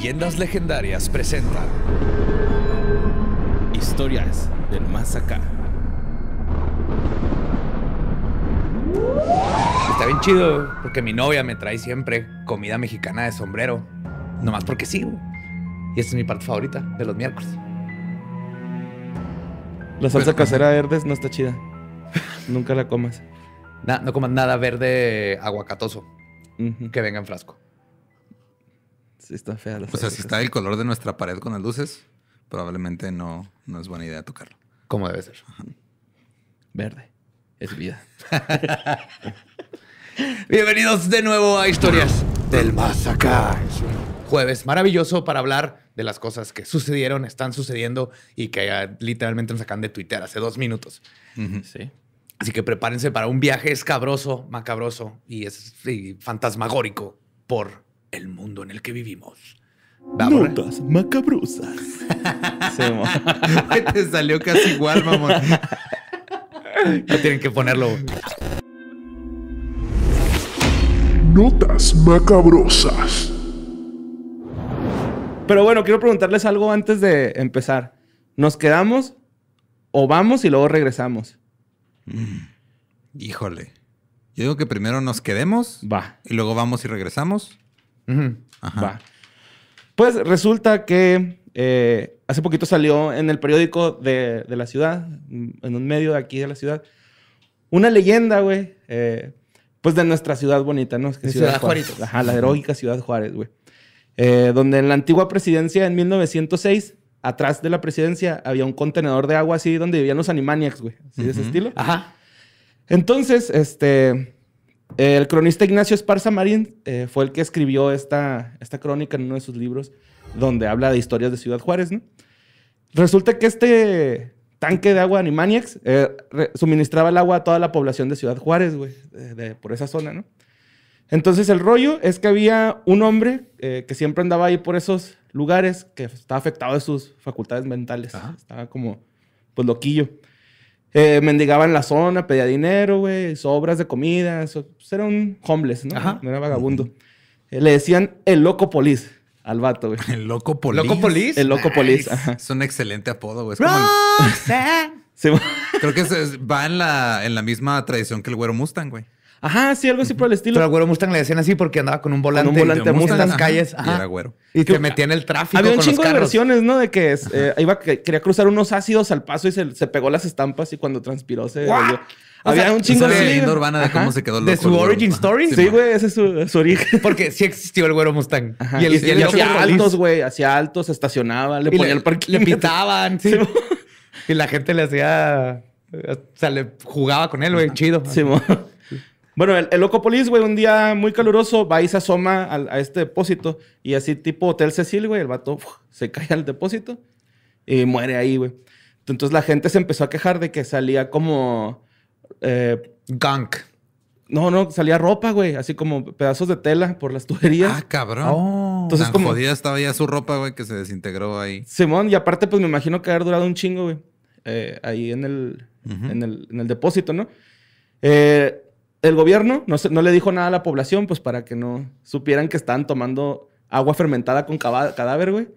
Leyendas Legendarias presenta Historias del Más Acá. Está bien chido, porque mi novia me trae siempre comida mexicana de sombrero. Nomás porque sí. Y esta es mi parte favorita de los miércoles. La salsa casera verdes no está chida. Nunca la comas. no comas nada verde aguacatoso que venga en frasco o sea, si está el color de nuestra pared con las luces, probablemente no, no es buena idea tocarlo. ¿Cómo debe ser. Verde. Es vida. Bienvenidos de nuevo a Historias del Más Acá. Jueves maravilloso para hablar de las cosas que sucedieron, están sucediendo y que literalmente nos sacan de Twitter hace dos minutos. Así que prepárense para un viaje escabroso, macabroso y fantasmagórico por el mundo en el que vivimos. Notas macabrosas. sí, Te salió casi igual, mamón. no tienen que ponerlo. Notas macabrosas. Pero bueno, quiero preguntarles algo antes de empezar. ¿Nos quedamos o vamos y luego regresamos? Mm, híjole. Yo digo que primero nos quedemos. Va. Y luego vamos y regresamos. Ajá. Pues resulta que eh, hace poquito salió en el periódico de, la ciudad, mm, en un medio de aquí de la ciudad, una leyenda, güey. Eh, pues de nuestra ciudad bonita, ¿no? ciudad, Juárez. Ajá, la heroica Ciudad Juárez, güey. Eh, donde en la antigua presidencia, en 1906, atrás de la presidencia, había un contenedor de agua así donde vivían los Animaniacs, güey. Así de ese estilo. Ajá. Entonces, este, el cronista Ignacio Esparza Marín eh, fue el que escribió esta, esta crónica en uno de sus libros, donde habla de historias de Ciudad Juárez. ¿no? Resulta que este tanque de agua Animaniacs eh, suministraba el agua a toda la población de Ciudad Juárez, güey, por esa zona, ¿no? Entonces el rollo es que había un hombre eh, que siempre andaba ahí por esos lugares, que estaba afectado de sus facultades mentales, estaba como, pues, loquillo. Eh, mendigaba en la zona, pedía dinero, güey, sobras de comida. Eso, pues, era un homeless, ¿no? No era vagabundo. Eh, le decían el loco polis al vato, güey. El loco polis. ¿Loco polis? El loco polis. Es un excelente apodo, güey. como. Creo que va la, en la misma tradición que el güero Mustang, güey. Ajá, sí, algo así por el estilo. Pero al güero Mustang le decían así porque andaba con un volante. Mustang. En las calles. Ajá. Y era güero. Y que, metía en el tráfico Había un chingo de versiones, ¿no? De que eh, iba, quería cruzar unos ácidos al paso y se, se pegó las estampas y cuando transpiró se... volvió. Había un chingo de leyenda urbana de cómo se quedó loco. De su origin story. Sí, güey, ese es su, origen. Porque sí existió el güero Mustang. Ajá. Y el, y, hacía altos, güey, hacía altos, se estacionaba, le ponía el Le pitaban, sí. y la gente le hacía. O sea, le jugaba con él, güey, chido. Sí, bueno, el, Locopolis, güey, un día muy caluroso, va y se asoma a, este depósito. Y así, tipo Hotel Cecil, güey, el vato se cae al depósito y muere ahí, güey. Entonces la gente se empezó a quejar de que salía como. Eh, Gunk. No, no, salía ropa, güey, así como pedazos de tela por las tuberías. Ah, cabrón. Oh. Entonces, como. día estaba ya su ropa, güey, que se desintegró ahí. Simón, y aparte, pues me imagino que haber durado un chingo, güey, eh, ahí en el, en el, en el depósito, ¿no? Eh, el gobierno no, le dijo nada a la población, pues para que no supieran que estaban tomando agua fermentada con cadáver, güey.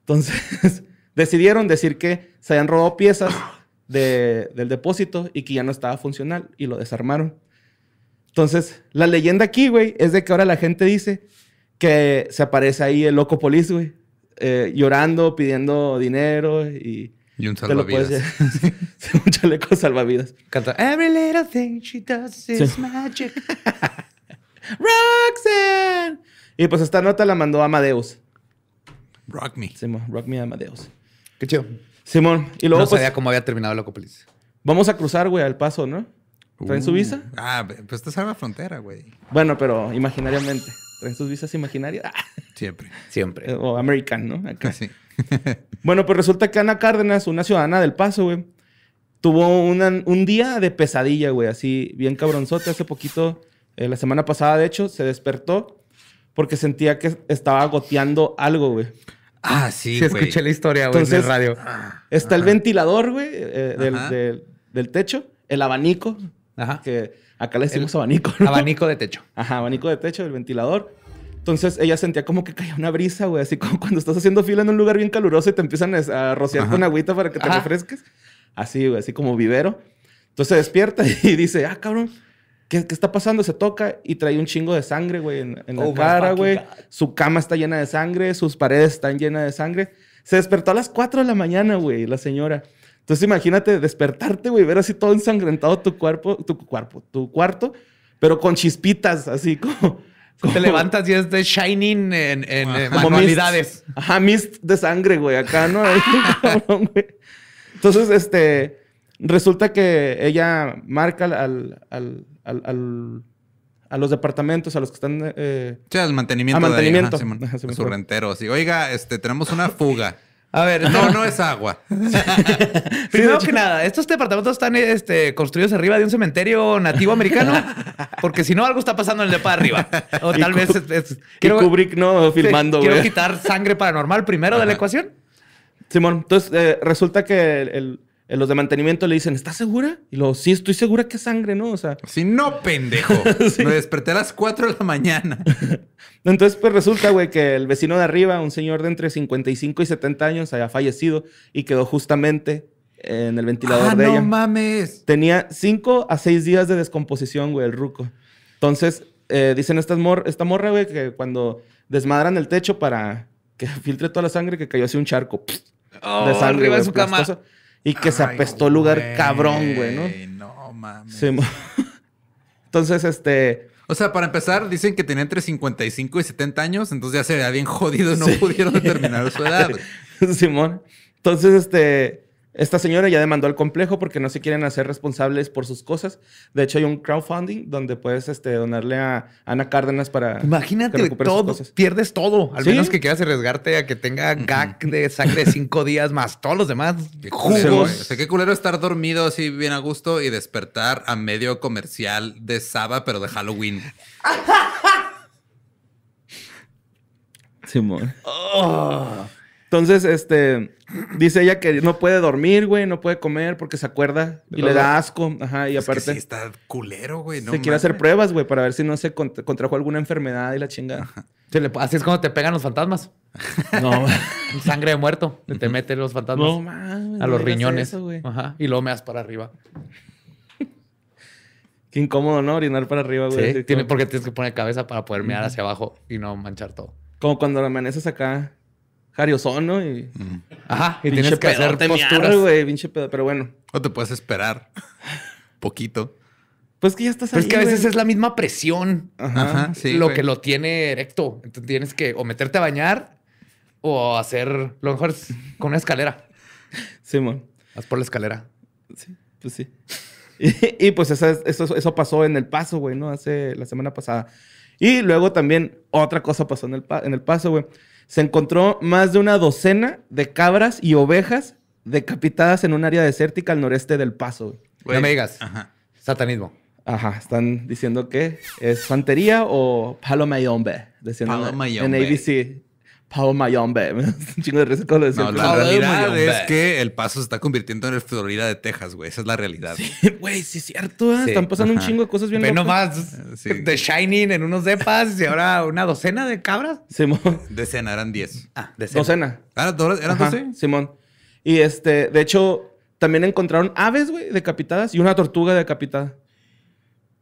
Entonces decidieron decir que se habían robado piezas del depósito y que ya no estaba funcional y lo desarmaron. Entonces, la leyenda aquí, güey, es de que ahora la gente dice que se aparece ahí el loco polis, güey, eh, llorando, pidiendo dinero y y un salvavidas. un chaleco salvavidas. Canta. Every little thing she does is magic. Roxanne. Y pues esta nota la mandó Amadeus. Rock me. Simón, rock me Amadeus. Qué chido. Simón, y luego. No pues, sabía cómo había terminado Locopolis. Vamos a cruzar, güey, al paso, ¿no? ¿Traen su uh, visa? Ah, pues esta es la frontera, güey. Bueno, pero imaginariamente. ¿Traen sus visas imaginarias? Siempre. Siempre. O American, ¿no? casi Sí. bueno, pues resulta que Ana Cárdenas, una ciudadana del Paso, güey, tuvo un día de pesadilla, güey, así bien cabronzote. Hace poquito, eh, la semana pasada, de hecho, se despertó porque sentía que estaba goteando algo, güey. Ah, sí, sí escuché la historia, güey, en radio. Ah, está el ventilador, güey, eh, eh, del, techo, el abanico, que acá le decimos abanico. Abanico de techo. Ajá, abanico de techo, el ventilador. Entonces ella sentía como que caía una brisa, güey, así como cuando estás haciendo fila en un lugar bien caluroso y te empiezan a rociar con agüita para que te refresques. Así, güey, así como vivero. Entonces se despierta y dice, ah, cabrón, ¿Qué, ¿qué, está pasando? Se toca y trae un chingo de sangre, güey, en, en la oh, cara, güey. Su cama está llena de sangre, sus paredes están llenas de sangre. Se despertó a las 4 de la mañana, güey, la señora. Entonces imagínate despertarte, güey, ver así todo ensangrentado tu cuerpo, tu cuerpo, tu cuarto, pero con chispitas, así como te levantas y es de Shining en, en ajá, eh, mist de sangre, güey. Acá, ¿no? Entonces, este... Resulta que ella marca al, a los departamentos, a los que están... Eh, sí, al mantenimiento. mantenimiento. De su rentero. Oiga, este, tenemos una fuga. A ver, no, no es agua. Primero que nada, estos departamentos están este, construidos arriba de un cementerio nativo americano, porque si no, algo está pasando en el de para arriba. O tal vez. Es, quiero, Kubrick no filmando. quiero quitar sangre paranormal primero de la ecuación. Simón, entonces eh, resulta que el eh, los de mantenimiento le dicen, ¿estás segura? Y luego, sí, estoy segura que es sangre, ¿no? O sea. Sí, no, pendejo. Me desperté a las 4 de la mañana. Entonces, pues resulta, güey, que el vecino de arriba, un señor de entre 55 y 70 años, había fallecido y quedó justamente en el ventilador ah, de no ¡No mames! Tenía 5 a 6 días de descomposición, güey, el ruco. Entonces, eh, dicen estas esta morra, güey, que cuando desmadran el techo para que filtre toda la sangre, que cayó así un charco. de oh, sangre, arriba de su y que se apestó el lugar cabrón, güey, ¿no? No mames. entonces, este. O sea, para empezar, dicen que tenía entre 55 y 70 años, entonces ya se veía bien jodido, no pudieron determinar su edad. Simón. Entonces, este. Esta señora ya demandó al complejo porque no se quieren hacer responsables por sus cosas. De hecho, hay un crowdfunding donde puedes este, donarle a Ana Cárdenas para. Imagínate todo. Pierdes todo. Al menos que quieras arriesgarte a que tenga gag de sangre cinco días más todos los demás jugos. qué culero estar dormido así bien a gusto y despertar a medio comercial de Saba, pero de Halloween. Simón. Oh. Entonces, este, dice ella que no puede dormir, güey, no puede comer porque se acuerda y le da asco. Ajá, y aparte. Que sí está culero, güey. No se quiere hacer pruebas, güey, para ver si no se contrajo alguna enfermedad y la chinga. Le, así es como te pegan los fantasmas. No, sangre de muerto. Te meten los fantasmas no, a los riñones. Ajá, y lo meas para arriba. Qué incómodo, ¿no? Orinar para arriba, güey. Sí, tiene, porque tienes que poner cabeza para poder mear hacia abajo y no manchar todo. Como cuando amaneces acá Jariozón, ¿no? Y, mm. Ajá, y tienes que hacer posturas. pero bueno. O te puedes esperar poquito. Pues que ya estás Pues que a veces es la misma presión. Ajá, sí, Lo que lo tiene erecto. Entonces tienes que o meterte a bañar o hacer lo mejor es con una escalera. Simón. haz Vas por la escalera. Sí, pues sí. Y, pues eso, eso, eso, pasó en El Paso, güey, ¿no? Hace la semana pasada. Y luego también otra cosa pasó en El, en el Paso, güey se encontró más de una docena de cabras y ovejas decapitadas en un área desértica al noreste del Paso. No me digas. Satanismo. Ajá, están diciendo que es fantería o palomayombe. palo palomayombe. En ABC. Pau Mayombe. un chingo de risa con lo de la realidad es que El Paso se está convirtiendo en el Florida de Texas, güey. Esa es la realidad. Sí, güey, sí es cierto. ¿eh? Están pasando un chingo de cosas bien Ve nomás sí. The Shining en unos depas y ahora una docena de cabras. Simón. Decena, eran diez. Ah, decena. Docena. Ah, ¿Eran, eran doce? Simón. Y este, de hecho, también encontraron aves, güey, decapitadas y una tortuga decapitada.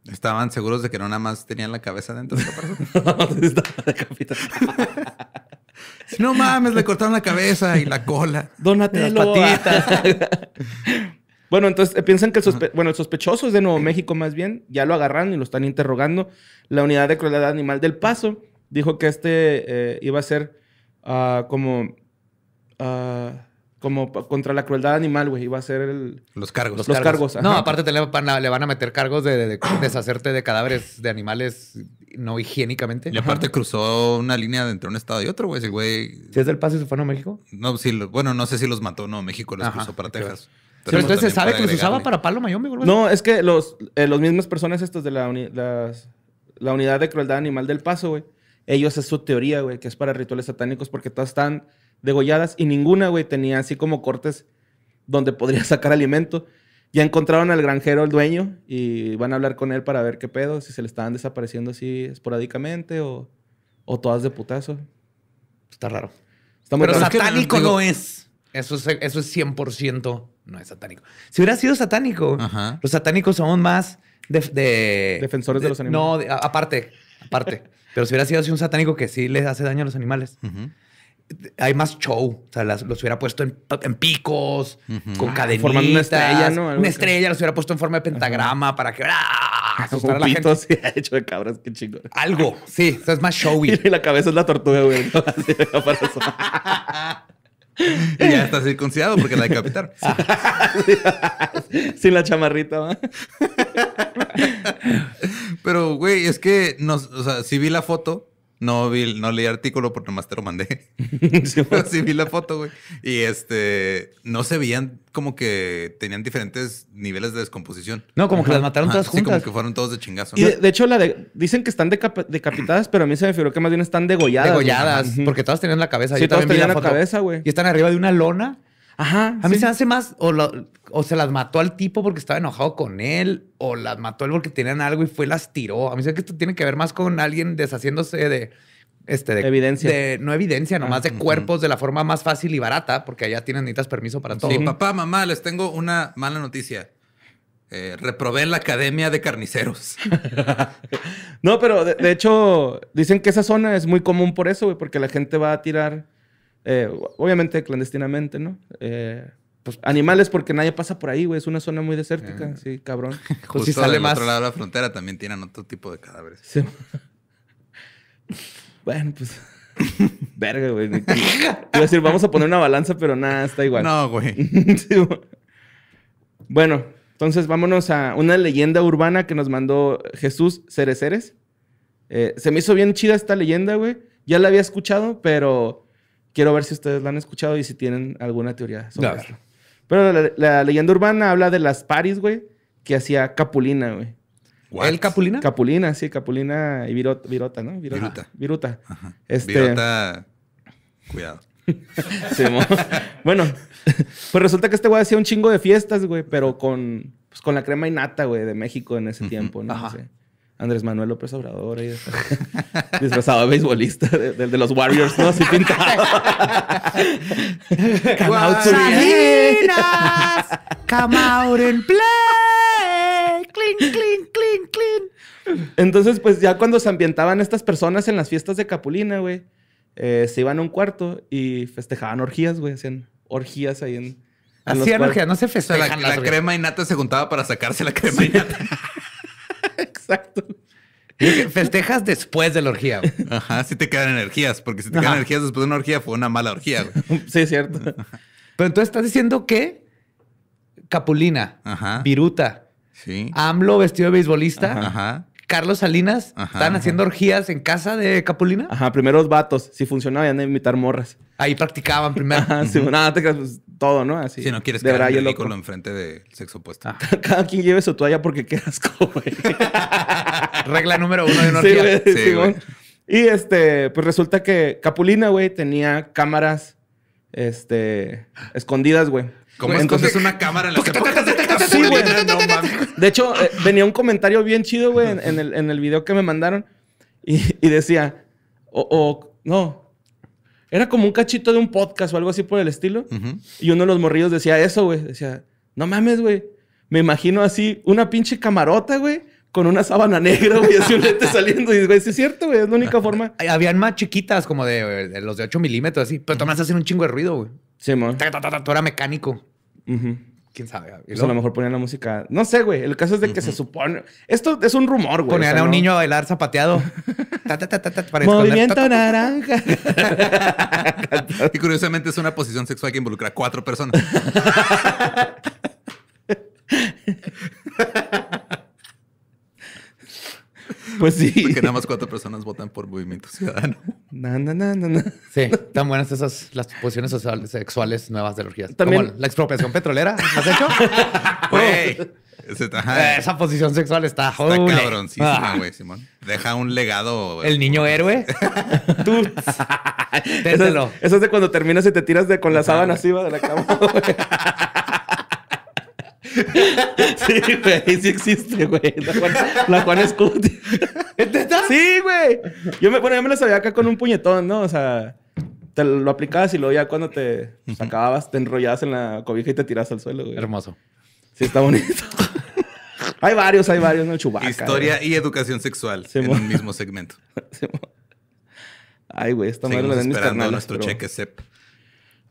Estaban seguros de que no nada más tenían la cabeza dentro de la persona. no mames, le cortaron la cabeza y la cola. Donate Las patitas. bueno, entonces eh, piensan que el, bueno, el sospechoso es de Nuevo México más bien. Ya lo agarran y lo están interrogando. La unidad de crueldad animal del Paso dijo que este eh, iba a ser ah, como... Ah, como contra la crueldad animal, güey. Iba a ser el... Los cargos. Los, cargos. no, aparte le van, a, meter cargos de, deshacerte de cadáveres de animales no higiénicamente. Y aparte cruzó una línea entre un estado y otro, güey. Si güey... ¿Si es del paso y se fue a México? No, sí. Bueno, no sé si los mató. No, México los cruzó para Texas. Pero, entonces se sabe que los usaba para Palo Miami, güey. No, es que los, eh, los mismas personas estos de la, la unidad de crueldad animal del paso, güey. Ellos es su teoría, güey, que es para rituales satánicos porque todas están degolladas y ninguna, güey, tenía así como cortes donde podría sacar alimento. Ya encontraron al granjero, el dueño, y van a hablar con él para ver qué pedo, si se le estaban desapareciendo así esporádicamente o, o todas de putazo. Está raro. Pero satánico no, es. Eso es, eso es 100%. No es satánico. Si hubiera sido satánico, los satánicos son más de, defensores de, los animales. No, aparte, aparte. Pero si hubiera sido así un satánico que sí les hace daño a los animales hay más show. O sea, los hubiera puesto en, picos, con ah, cadenitas. Formando una estrella, ¿no? una estrella, los hubiera puesto en forma de pentagrama para que... ¡ah! a la gente. se ha hecho de cabras, qué chingón. Algo, sí. O sea, es más showy. y la cabeza es la tortuga, güey. ¿no? Así, y ya está circuncidado porque la decapitaron. Sin la chamarrita, ¿verdad? Pero, güey, es que o sea, si vi la foto, no vi, no leí artículo porque nomás te lo mandé. sí, vi la foto, güey. Y este, no se veían como que tenían diferentes niveles de descomposición. No, como que las mataron todas juntas. Sí, como que fueron todos de chingazo. de, hecho, la de, dicen que están decapitadas, pero a mí se me figuró que más bien están degolladas. Degolladas, porque todas tenían la cabeza. Sí, todas tenían la cabeza, güey. Y están arriba de una lona Ajá. A mí se hace más, o, se las mató al tipo porque estaba enojado con él, o las mató él porque tenían algo y fue las tiró. A mí se que esto tiene que ver más con alguien deshaciéndose de, este, de evidencia. no evidencia, ah, nomás de cuerpos de la forma más fácil y barata, porque allá tienen necesitas permiso para todo. Sí, papá, mamá, les tengo una mala noticia. Eh, reprobé en la academia de carniceros. no, pero de, de, hecho, dicen que esa zona es muy común por eso, güey, porque la gente va a tirar eh, obviamente clandestinamente, ¿no? Eh, pues animales porque nadie pasa por ahí, güey. Es una zona muy desértica, ah. sí, cabrón. si pues sale más... otro lado de la frontera también tienen otro tipo de cadáveres. Sí. bueno, pues... Verga, güey. Iba a decir, vamos a poner una balanza, pero nada, está igual. No, güey. bueno, entonces vámonos a una leyenda urbana que nos mandó Jesús Cereceres. Eh, se me hizo bien chida esta leyenda, güey. Ya la había escuchado, pero Quiero ver si ustedes la han escuchado y si tienen alguna teoría sobre claro. esto. Pero la, leyenda urbana habla de las paris, güey, que hacía Capulina, güey. ¿El Capulina? Capulina, sí, Capulina y Virota, ¿no? Viruta. Viruta. Este... Virota. Cuidado. bueno, pues resulta que este güey hacía un chingo de fiestas, güey, pero con, pues, con la crema y nata, güey, de México en ese tiempo, ¿no? Ajá. Andrés Manuel López Obrador disfrazado de beisbolista de, de, los Warriors, ¿no? Así pintado. Come Salinas, come out play. cling, cling, cling, cling. Entonces, pues ya cuando se ambientaban estas personas en las fiestas de Capulina, güey, eh, se iban a un cuarto y festejaban orgías, güey. Hacían orgías ahí en. Así Hacían orgías, no se festejaban. la, crema y nata se juntaba para sacarse la crema y nata. Exacto. Festejas después de la orgía. Ajá, si te quedan energías, porque si te quedan energías después de una orgía fue una mala orgía. Sí, es cierto. Pero entonces estás diciendo que Capulina, Ajá. Viruta, sí. AMLO vestido de beisbolista, Ajá. Carlos Salinas ¿están estaban haciendo orgías en casa de Capulina. Ajá, Primeros los vatos. Si funcionaba, iban a invitar morras. Ahí practicaban primero. Ajá, sí, nada, pues, todo, ¿no? Así. Si no quieres de quedar enfrente del sexo opuesto. Ah, cada quien lleve su toalla porque quieras. güey. Regla número uno de una orgía. Y este, pues resulta que Capulina, güey, tenía cámaras este, escondidas, güey. ¿Cómo es entonces una cámara en la Sí, güey. De hecho, venía un comentario bien chido, güey, en, el, video que me mandaron. Y, decía, o, no, era como un cachito de un podcast o algo así por el estilo. Y uno de los morrillos decía eso, güey. Decía, no mames, güey. Me imagino así una pinche camarota, güey con una sábana negra, güey, así un lente saliendo. Y güey, es cierto, güey, es la única forma. Habían más chiquitas, como de, eh, los de 8 milímetros, así. Pero tomas hacen un chingo de ruido, güey. Sí, Tú era mecánico. ¿Quién sabe? eso pues a lo mejor ponían la música. No sé, güey. El caso es de que se supone. Esto es un rumor, güey. Ponían a un niño a bailar zapateado. Movimiento naranja. y curiosamente es una posición sexual que involucra a cuatro personas. Pues sí. Porque nada más cuatro personas votan por Movimiento Ciudadano. Na, na, na, na Sí, tan buenas esas las posiciones sexuales, nuevas de orgías. También Como la expropiación petrolera. ¿Has hecho? Güey. Esa posición sexual está, está cabroncísima, ah. güey, Simón. Deja un legado. El niño héroe. Tú. Eso, eso, es de cuando terminas y te tiras de, con la sábana así, de la cama, Sí, güey, sí existe, güey. La Juan, la Scuti. Sí, güey. Yo me, bueno, yo me lo sabía acá con un puñetón, ¿no? O sea, te lo aplicabas y luego ya cuando te sacabas, pues, te enrollabas en la cobija y te tirabas al suelo, güey. Hermoso. Sí, está bonito. hay varios, hay varios, ¿no? Chubaca. Historia y educación sexual en un mismo segmento. Ay, güey, esta madre la nuestro cheque CEP.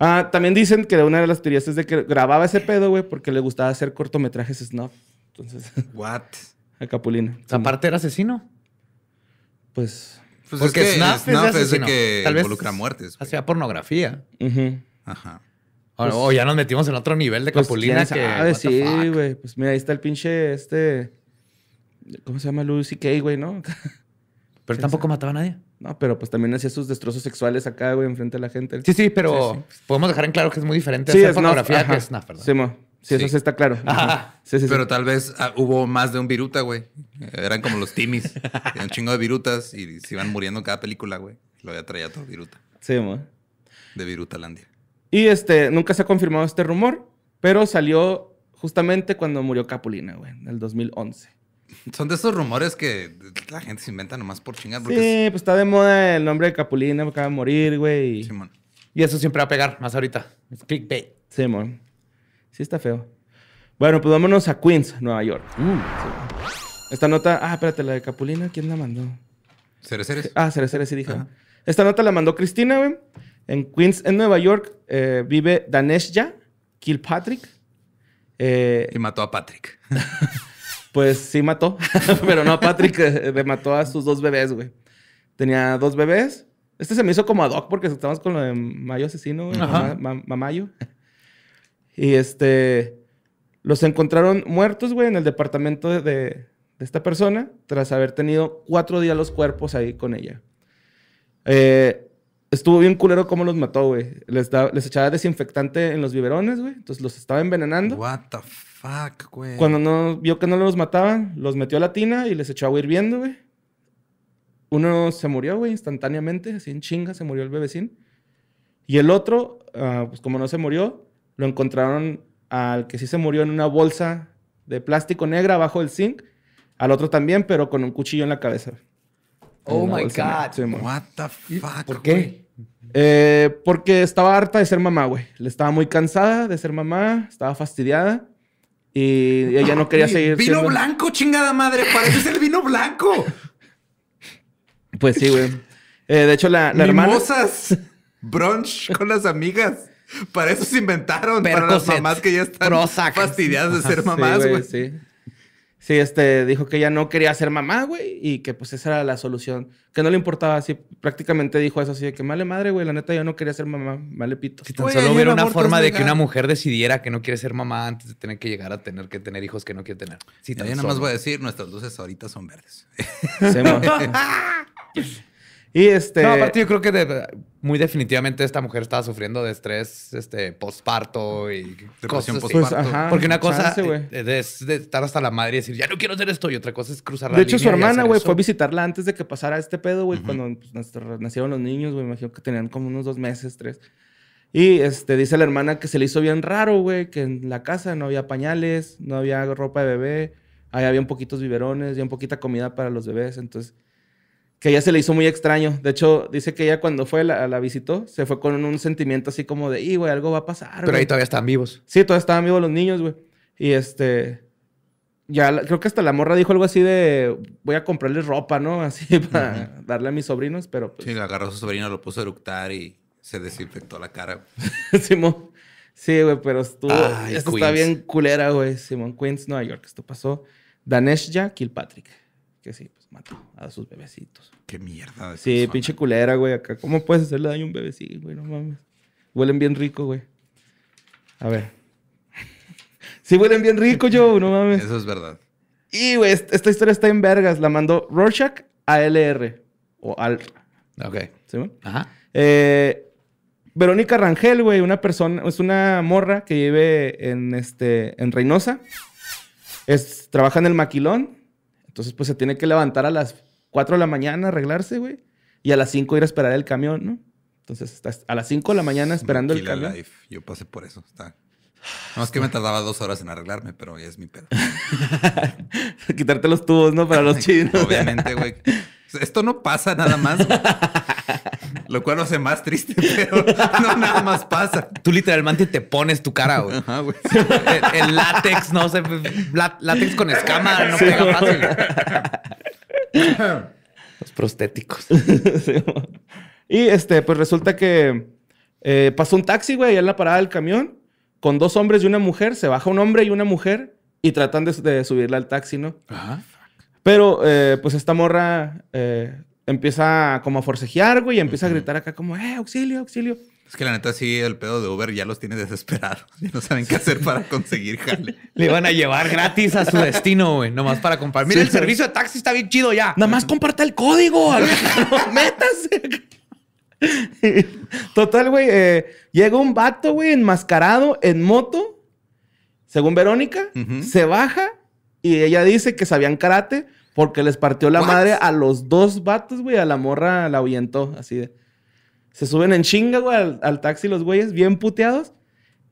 Ah, también dicen que una de las teorías es de que grababa ese pedo, güey, porque le gustaba hacer cortometrajes snuff. Entonces. ¿What? A Capulina. Aparte era asesino. Pues. pues porque es que snuff, es, de que involucra muertes. hacía pornografía. Ajá. Pues o, ya nos metimos en otro nivel de pues, Capulina que. sí, güey. Pues mira, ahí está el pinche este. ¿Cómo se llama? Lucy Kay, güey, ¿no? Pero tampoco mataba a nadie. No, pero pues también hacía sus destrozos sexuales acá, güey, enfrente de la gente. Sí, sí, pero podemos dejar en claro que es muy diferente a la pornografía no, que es Sí, Sí, eso sí está claro. Ajá. Sí, sí, Pero tal vez ah, hubo más de un viruta, güey. Eran como los timis. un chingo de virutas y se iban muriendo cada película, güey. Lo había traído todo viruta. Sí, mo. De Virutalandia. Y este, nunca se ha confirmado este rumor, pero salió justamente cuando murió Capulina, güey, en el 2011. Son de esos rumores que la gente se inventa nomás por chingar. Sí, pues está de moda el nombre de Capulina, pues, acaba de morir, güey. Simón. Y eso siempre va a pegar, más ahorita. Es clickbait. Simón. Sí, está feo. Bueno, pues vámonos a Queens, Nueva York. Uh. Esta nota. Ah, espérate, la de Capulina, ¿quién la mandó? Cereceres. Ah, Cereceres, sí dije. Esta nota la mandó Cristina, güey. En Queens, en Nueva York, eh, vive ya Kilpatrick. Eh, y mató a Patrick. Pues sí mató, pero no a Patrick, eh, le mató a sus dos bebés, güey. Tenía dos bebés. Este se me hizo como ad hoc porque estamos con lo de Mayo Asesino, güey. Mamá, mamayo. Y este. Los encontraron muertos, güey, en el departamento de, esta persona, tras haber tenido cuatro días los cuerpos ahí con ella. Eh, estuvo bien culero cómo los mató, güey. Les, les echaba desinfectante en los biberones, güey. Entonces los estaba envenenando. What the fuck? Fuck, güey. Cuando no, vio que no los mataban, los metió a la tina y les echó agua hirviendo, güey. Uno se murió, güey, instantáneamente, así en chinga, se murió el bebecín. Y el otro, ah, pues como no se murió, lo encontraron al que sí se murió en una bolsa de plástico negra abajo del zinc. Al otro también, pero con un cuchillo en la cabeza. Oh my God. What the fuck. ¿Por qué? Eh, porque estaba harta de ser mamá, güey. Le estaba muy cansada de ser mamá, estaba fastidiada. Y ella no quería seguir. Vino blanco, chingada madre. ¡Parece el vino blanco. Pues sí, güey. Eh, de hecho, la, hermosas brunch con las amigas. Para eso se inventaron. para las mamás que ya están fastidiadas de ser ah, mamás, güey. Sí, Sí, este, dijo que ella no quería ser mamá, güey, y que pues esa era la solución. Que no le importaba, así prácticamente dijo eso, así de que male madre, güey, la neta yo no quería ser mamá, vale pito. Si tan solo hubiera una forma de que una mujer decidiera que no quiere ser mamá antes de tener que llegar a tener que tener hijos que no quiere tener. Sí, también nada más voy a decir, nuestras luces ahorita son verdes. este. No, aparte, yo creo que muy definitivamente esta mujer estaba sufriendo de estrés este, posparto y depresión pues, Porque una cosa es de estar hasta la madre y decir, ya no quiero hacer esto, y otra cosa es cruzar la De hecho, su hermana, fue a visitarla antes de que pasara este pedo, güey, cuando pues, nacieron los niños, güey, imagino que tenían como unos dos meses, tres. Y este, dice la hermana que se le hizo bien raro, güey, que en la casa no había pañales, no había ropa de bebé, ahí había un poquitos biberones, había un poquita comida para los bebés, entonces que ella se le hizo muy extraño. De hecho, dice que ella cuando fue, la, la visitó, se fue con un sentimiento así como de, y güey, algo va a pasar. Pero ahí todavía están vivos. Sí, todavía estaban vivos los niños, güey. Y este, ya creo que hasta la morra dijo algo así de, voy a comprarle ropa, ¿no? Así para darle a mis sobrinos, pero... Pues... Sí, agarró a su sobrino, lo puso a eructar y se desinfectó la cara. Simón. Sí, güey, pero estuvo... esto está bien culera, güey. Simón Queens, Nueva York. Esto pasó. ya, Kilpatrick. Que sí, mató a sus bebecitos. Qué mierda. De sí, pinche culera, güey. Acá, ¿cómo puedes hacerle daño a un bebecito, güey? No mames. Huelen bien rico, güey. A ver. Sí, huelen bien rico, yo, no mames. Eso es verdad. Y, güey, esta historia está en vergas. La mandó Rorschach a LR. O al. Ok. ¿Sí, güey? Ajá. Eh, Verónica Rangel, güey, una persona, es una morra que vive en, este, en Reynosa. Es, trabaja en el maquilón entonces, pues se tiene que levantar a las 4 de la mañana, arreglarse, güey. Y a las 5 ir a esperar el camión, ¿no? Entonces, a las 5 de la mañana esperando el camión. Life. Yo pasé por eso. Está. No, es que me tardaba dos horas en arreglarme, pero ya es mi pedo. Quitarte los tubos, ¿no? Para los chinos. Obviamente, güey. Esto no pasa nada más. Lo cual lo hace más triste, pero no nada más pasa. Tú literalmente te pones tu cara, güey. Ajá, güey. El, látex, no sé, látex con escama no pega fácil. Los prostéticos. y este, pues resulta que eh, pasó un taxi, güey, allá en la parada del camión, con dos hombres y una mujer. Se baja un hombre y una mujer y tratan de, subirla al taxi, ¿no? Ajá. Ah, pero, eh, pues esta morra eh, empieza como a forcejear, güey, y empieza a gritar acá como, eh, auxilio, auxilio. Es que la neta sí, el pedo de Uber ya los tiene desesperados. no saben qué hacer para conseguir jale. Le van a llevar gratis a su destino, güey. Nomás para compartir. Mira, el servicio de taxi está bien chido ya. Nomás comparte el código. Métase. Total, güey. Eh, llega un vato, güey, enmascarado en moto. Según Verónica, se baja y ella dice que sabían karate porque les partió la madre a los dos vatos, güey. A la morra la ahuyentó, así de. Se suben en chinga, güey, al, taxi los güeyes, bien puteados,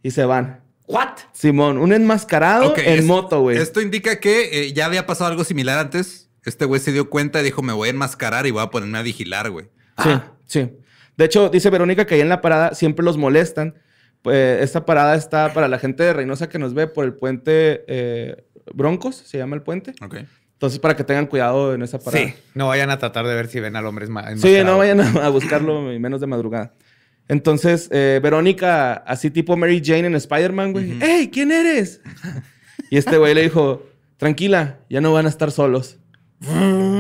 y se van. ¿What? Simón, un enmascarado en moto, güey. Esto indica que eh, ya había pasado algo similar antes. Este güey se dio cuenta y dijo, me voy a enmascarar y voy a ponerme a vigilar, güey. Sí, ah. sí. De hecho, dice Verónica que ahí en la parada siempre los molestan. Pues esta parada está para la gente de Reynosa que nos ve por el puente eh, Broncos, se llama el puente. Ok. Entonces, para que tengan cuidado en esa parada. Sí, no vayan a tratar de ver si ven al hombre más. Sí, no vayan a buscarlo menos de madrugada. Entonces, eh, Verónica, así tipo Mary Jane en Spider-Man, güey. ¡Ey, quién eres! y este güey le dijo, tranquila, ya no van a estar solos.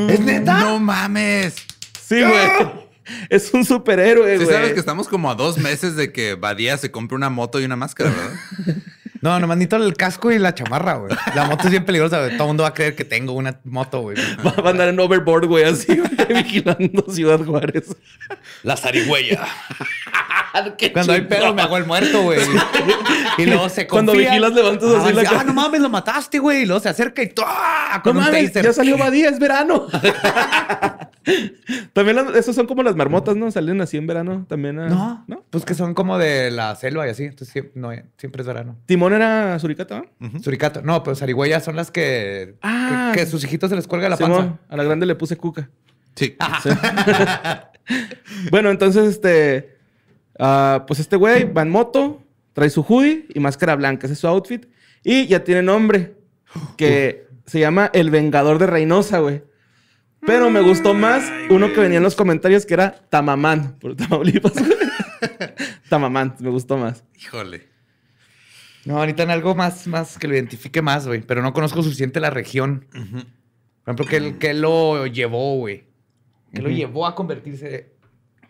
¿Es neta? ¡No mames! Sí, güey. Es un superhéroe, güey. Sí, sabes que estamos como a dos meses de que Badía se compre una moto y una máscara, ¿verdad? No, nomás todo el casco y la chamarra, güey. La moto es bien peligrosa, güey. Todo el mundo va a creer que tengo una moto, güey. Va, a andar en overboard, güey, así, vigilando Ciudad Juárez. La zarigüeya. Cuando hay pedo me hago el muerto, güey. Y luego se confía. Cuando vigilas levantas así ah, la Ah, no mames, lo mataste, güey. Y luego se acerca y ¡ah! no mames, ya salió Badía, es verano. también esos son como las marmotas, ¿no? Salen así en verano también. Ah, no, no, pues que son como de la selva y así. Entonces no, siempre es verano. Timón era Suricata? Suricata. No, pero zarigüeyas son las ah. que, que, sus hijitos se les cuelga la panza. A la grande le puse cuca. Sí. bueno, entonces, este. Ah, pues este güey va en moto, trae su hoodie y máscara blanca. Ese es su outfit. Y ya tiene nombre. Que se llama El Vengador de Reynosa, güey. Pero me gustó más uno que venía en los comentarios que era Tamamán, por Tamaulipas. Tamamán, me gustó más. Híjole. No, ahorita en algo más, más que lo identifique más, güey. Pero no conozco suficiente la región. Por ejemplo, ¿qué, lo llevó, güey? ¿Qué lo llevó a convertirse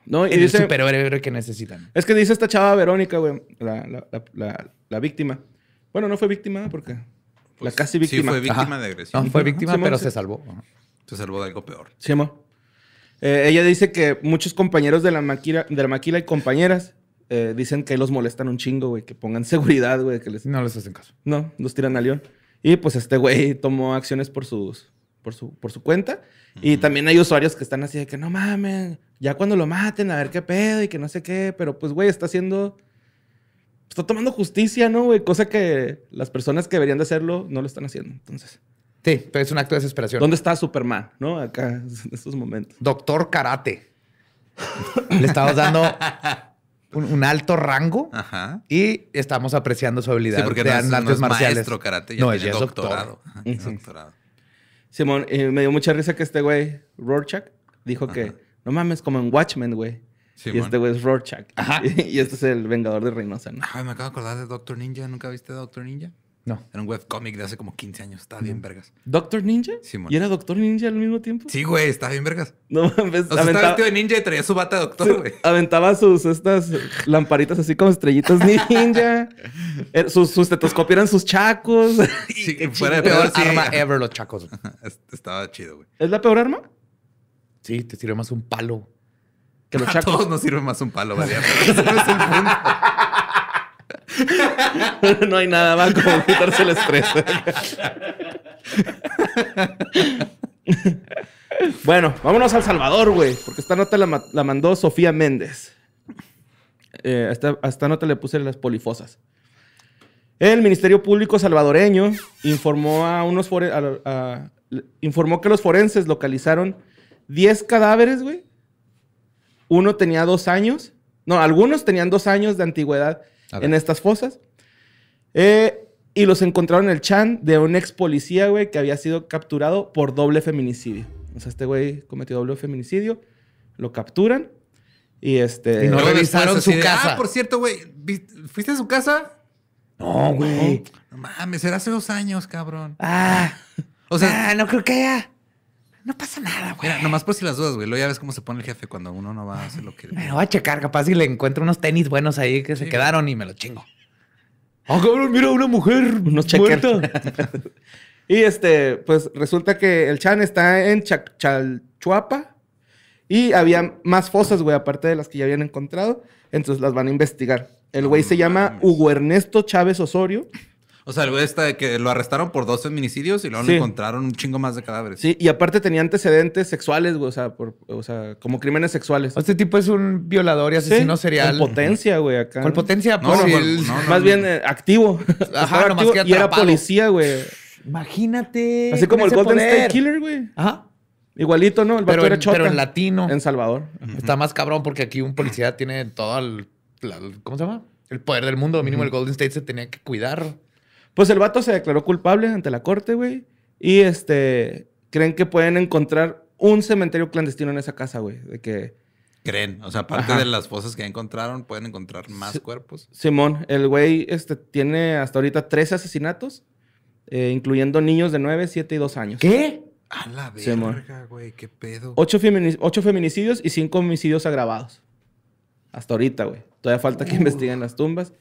no, y en dice, el superhéroe que necesitan? Es que dice esta chava Verónica, güey, la, víctima. Bueno, no fue víctima porque... la pues, casi víctima. Sí, fue víctima de agresión. No, fue víctima, pero se, salvó. Se salvó de algo peor. Sí, amor. Eh, ella dice que muchos compañeros de la de la maquila y compañeras eh, dicen que los molestan un chingo, güey, que pongan seguridad, güey, que les... No les hacen caso. No, los tiran a león. Y pues este güey tomó acciones por sus... Por su, por su cuenta. Y también hay usuarios que están así de que no mamen ya cuando lo maten, a ver qué pedo y que no sé qué. Pero pues, güey, está haciendo. Está tomando justicia, ¿no, güey? Cosa que las personas que deberían de hacerlo no lo están haciendo. Entonces. Sí, pero es un acto de desesperación. ¿Dónde está Superman, no? Acá, en estos momentos. Doctor Karate. Le estamos dando un, alto rango Ajá. y estamos apreciando su habilidad porque de artes marciales. Maestro karate, ya no, tiene es doctorado. doctorado. Simón, eh, me dio mucha risa que este güey, Rorschach, dijo que no mames, como en Watchmen, güey. y este güey es Rorschach. Ajá. Y, este es el Vengador de Reynosa. ¿no? Ay, me acabo de acordar de Doctor Ninja. ¿Nunca viste Doctor Ninja? No. Era un webcomic de hace como 15 años. Estaba bien vergas. ¿Doctor Ninja? Sí, man. ¿Y era Doctor Ninja al mismo tiempo? Sí, güey. Estaba bien vergas. No mames. O sea, aventaba... estaba vestido de ninja y traía su bata de doctor, güey. Aventaba sus estas lamparitas así como estrellitas ninja. Eh, sus, sus tetoscopios eran sus chacos. Sí, fuera de peor arma ever los chacos. Este, estaba chido, güey. ¿Es la peor arma? Sí, te sirve más un palo. Que los chacos. todos nos sirve más un palo, varía. no hay nada más como quitarse el estrés. bueno, vámonos al Salvador, güey. Porque esta nota la, mandó Sofía Méndez. Eh, esta nota le puse las polifosas. El Ministerio Público salvadoreño informó, a unos informó que los forenses localizaron 10 cadáveres, güey. Uno tenía dos años. No, algunos tenían dos años de antigüedad en estas fosas. Eh, y los encontraron en el chan de un ex policía, güey, que había sido capturado por doble feminicidio. O sea, este güey cometió doble feminicidio, lo capturan y este... no revisaron su casa. Ah, por cierto, güey, ¿fuiste a su casa? No, güey. No, mames, era hace dos años, cabrón. Ah. O sea, ah, no creo que haya. No pasa nada, güey. nomás por si las dudas, güey. Luego ya ves cómo se pone el jefe cuando uno no va a hacer lo que. Me lo va a checar, capaz si le encuentro unos tenis buenos ahí que se quedaron y me lo chingo. Ah, oh, cabrón, mira una mujer unos muerta. y este, pues resulta que el Chan está en Chalchuapa y había más fosas, güey, aparte de las que ya habían encontrado. Entonces las van a investigar. El güey se llama Hugo Ernesto Chávez Osorio o sea, el güey está de que lo arrestaron por dos feminicidios y luego le encontraron un chingo más de cadáveres. Sí, y aparte tenía antecedentes sexuales, güey. O sea, como crímenes sexuales. Este tipo es un violador y asesino serial. Con potencia, güey, acá. Con potencia, más bien eh, activo. Ajá, nomás que Y era policía, güey. Imagínate. Así como el Golden State Killer, güey. Ajá. Igualito, ¿no? pero, en, latino. En Salvador. Está más cabrón porque aquí un policía tiene todo el, ¿Cómo se llama? El poder del mundo. Mínimo el Golden State se tenía que cuidar. Pues el vato se declaró culpable ante la corte, güey. Y este, creen que pueden encontrar un cementerio clandestino en esa casa, güey. De que. Creen, o sea, aparte de las fosas que encontraron, pueden encontrar más cuerpos. Simón, el güey este, tiene hasta ahorita tres asesinatos, eh, incluyendo niños de 9, 7 y 2 años. ¿Qué? A la verga, güey, qué pedo. feminicidios y cinco homicidios agravados. Hasta ahorita, güey. Todavía falta que uh. investiguen las tumbas.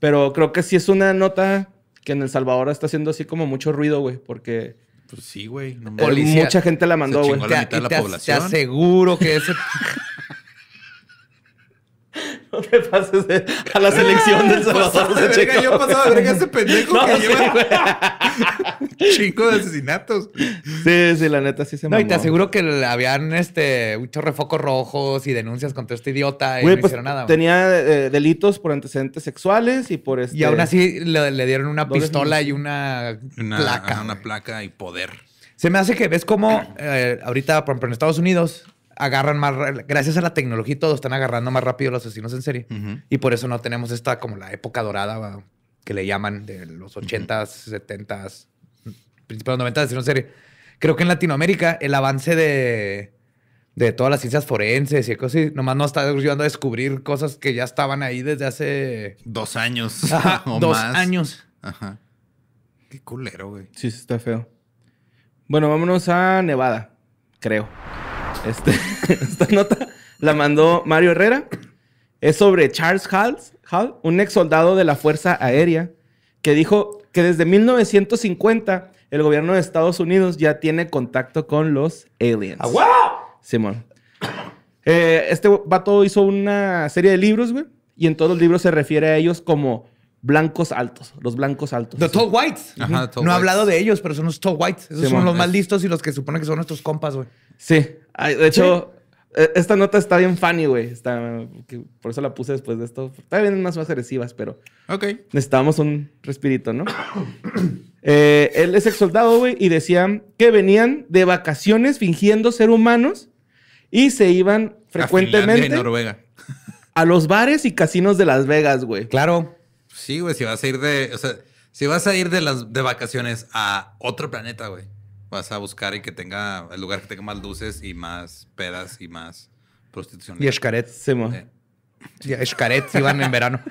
Pero creo que si es una nota en El Salvador está haciendo así como mucho ruido, güey, porque... Pues sí, güey. mucha gente la mandó, güey. Te, te, aseguro que ese... No te pases a la selección del Salvador. De yo pasaba de verga ese pendejo que lleva Chico de asesinatos. Sí, sí, la neta sí se No, y te aseguro que habían este refocos rojos y denuncias contra este idiota y no pues, hicieron nada. Tenía eh, delitos por antecedentes sexuales y por este. Y aún este así le, dieron una pistola y una, placa. Una placa y poder. Se me hace que ves cómo eh, ahorita, por ejemplo, en Estados Unidos agarran más, gracias a la tecnología y todo, están agarrando más rápido los asesinos en serie. Y por eso no tenemos esta como la época dorada que le llaman de los 80s, 70s, principios de los 90s, asesinos en serie. Creo que en Latinoamérica el avance de, todas las ciencias forenses y cosas así, nomás nos está ayudando a descubrir cosas que ya estaban ahí desde hace... Dos años. o dos años. Ajá. Qué culero, güey. Sí, está feo. Bueno, vámonos a Nevada, creo. Este, esta nota la mandó Mario Herrera. Es sobre Charles Hals, Hall, un ex soldado de la Fuerza Aérea, que dijo que desde 1950 el gobierno de Estados Unidos ya tiene contacto con los aliens. ¡Agua! ¡Ah, Simón. Eh, este vato hizo una serie de libros, güey. Y en todos los libros se refiere a ellos como blancos altos, los blancos altos. The Tall Whites. no ha hablado de ellos, pero son los Tall Whites. Esos son los más listos y los que supone que son nuestros compas, güey. Sí. de hecho, e, esta nota está bien funny, güey. Por eso la puse después de esto. Está bien más, agresivas, pero. Ok. Necesitábamos un respirito, ¿no? Eh, él es ex soldado, güey, y decían que venían de vacaciones fingiendo ser humanos y se iban frecuentemente. A Noruega. a los bares y casinos de Las Vegas, güey. Claro. Sí, güey, si vas a ir de. si vas a ir de las de vacaciones a otro planeta, güey vas a buscar y que tenga, el lugar que tenga más luces y más pedas y más prostitución. Y escaret, se eh. Y iban en verano.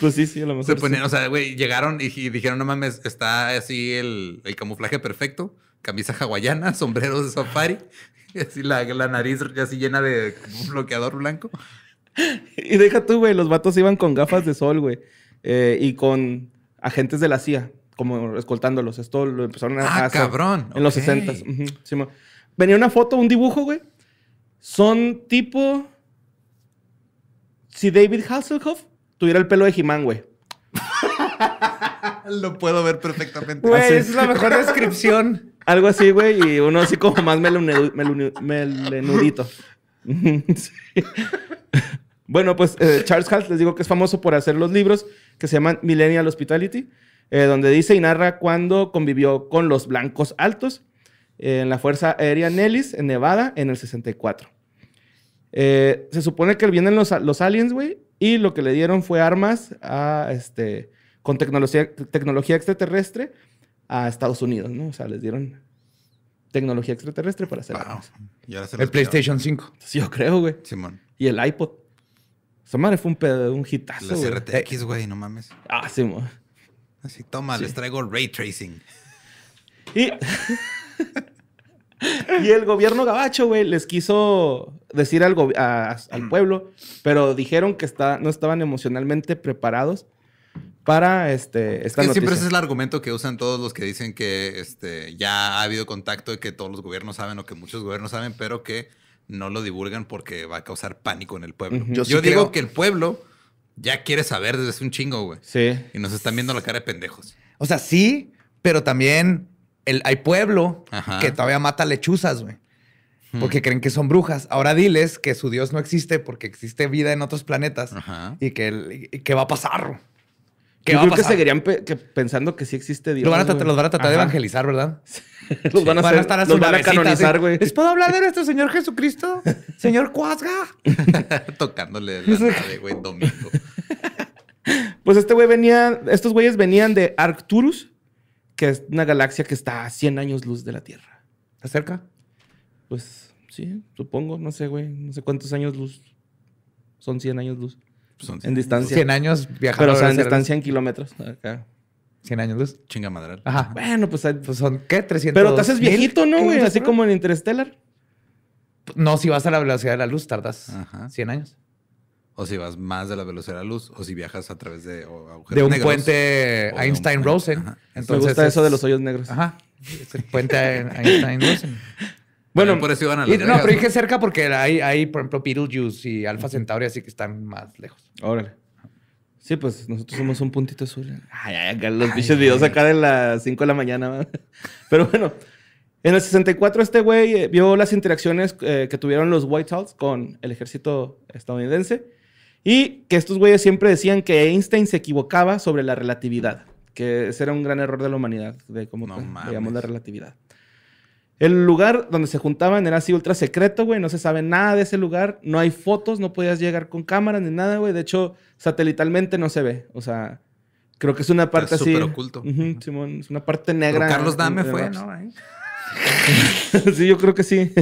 Pues sí, sí, a lo mejor. Se O sea, güey, llegaron y, dijeron, no mames, está así el, camuflaje perfecto, camisa hawaiana, sombreros de safari, y así la, nariz así llena de un bloqueador blanco. Y deja tú, güey, los vatos iban con gafas de sol, güey, eh, y con agentes de la CIA como escoltándolos. Esto lo empezaron a ah, hacer. cabrón! En los 60 s Venía una foto, un dibujo, güey. Son tipo. Si David Hasselhoff tuviera el pelo de he güey. lo puedo ver perfectamente. Güey, esa es la mejor descripción. Algo así, güey, y uno así como más melenudito. Bueno, pues eh, Charles Hals les digo que es famoso por hacer los libros que se llaman Millennial Hospitality eh, donde dice y narra cuando convivió con los blancos altos eh, en la Fuerza Aérea Nellis, en Nevada, en el 64. Eh, se supone que vienen los, aliens, güey, y lo que le dieron fue armas a, este, con tecnología, tecnología extraterrestre a Estados Unidos, ¿no? O sea, les dieron tecnología extraterrestre para hacer armas. el PlayStation 5. Sí, yo creo, güey. Simón. Y el iPod. Esa madre fue un pedo, un hitazo. Las RTX, güey, no mames. Ah, sí, Así, toma, les traigo ray tracing. Y, el gobierno gabacho, güey, les quiso decir al, al pueblo, pero dijeron que está, no estaban emocionalmente preparados para este, esta que Siempre ese es el argumento que usan todos los que dicen que este, ya ha habido contacto y que todos los gobiernos saben o que muchos gobiernos saben, pero que no lo divulgan porque va a causar pánico en el pueblo. Yo, digo que el pueblo ya quiere saber desde hace un chingo, güey. Sí. Y nos están viendo la cara de pendejos. O sea, sí, pero también el, hay pueblo que todavía mata lechuzas, güey. Hmm. Porque creen que son brujas. Ahora diles que su Dios no existe porque existe vida en otros planetas y que, y que va a pasar que Yo que seguirían pensando que sí existe Dios. Los van a, tratar de evangelizar, ¿verdad? los van a, estar canonizar, güey. ¿Les puedo hablar de nuestro Señor Jesucristo? Señor Cuasga. Tocándole la nave, güey, domingo. pues este güey venía, estos güeyes venían de Arcturus, que es una galaxia que está a 100 años luz de la Tierra. ¿Está cerca? Pues sí, supongo, no sé, güey. No sé cuántos años luz. Son 100 años luz. Pues, en distancia. 100 años viajando. Pero o sea, en distancia en kilómetros. 100 años luz. Chinga madral. Ajá. Bueno, pues, pues son, ¿qué? 300. Pero te haces viejito, ¿no, güey? Así como en Interstellar. No, si vas a la velocidad de la luz, tardas 100 años. O si vas más de la velocidad de la luz, o si viajas a través de agujeros De un puente Einstein-Rosen. Entonces, Me gusta eso de los hoyos negros. Ajá. puente Einstein-Rosen. Bueno, por eso iban a No, pero dije cerca porque hay, hay, por ejemplo, Beetlejuice y Alpha Centauri, así que están más lejos. Órale. Sí, pues nosotros somos un puntito azul. Ay, ay, acá los bichos videos acá de las 5 de la mañana. Pero bueno, en el 64 este güey eh, vio las interacciones eh, que tuvieron los White House con el ejército estadounidense y que estos güeyes siempre decían que Einstein se equivocaba sobre la relatividad, que ese era un gran error de la humanidad, de cómo no digamos pues, la relatividad. El lugar donde se juntaban era así ultra secreto, güey. No se sabe nada de ese lugar. No hay fotos, no podías llegar con cámaras ni nada, güey. De hecho, satelitalmente no se ve. O sea, creo que es una parte es así. Súper oculto. Simón, es una parte negra. Carlos Dame fue, sí, yo creo que sí.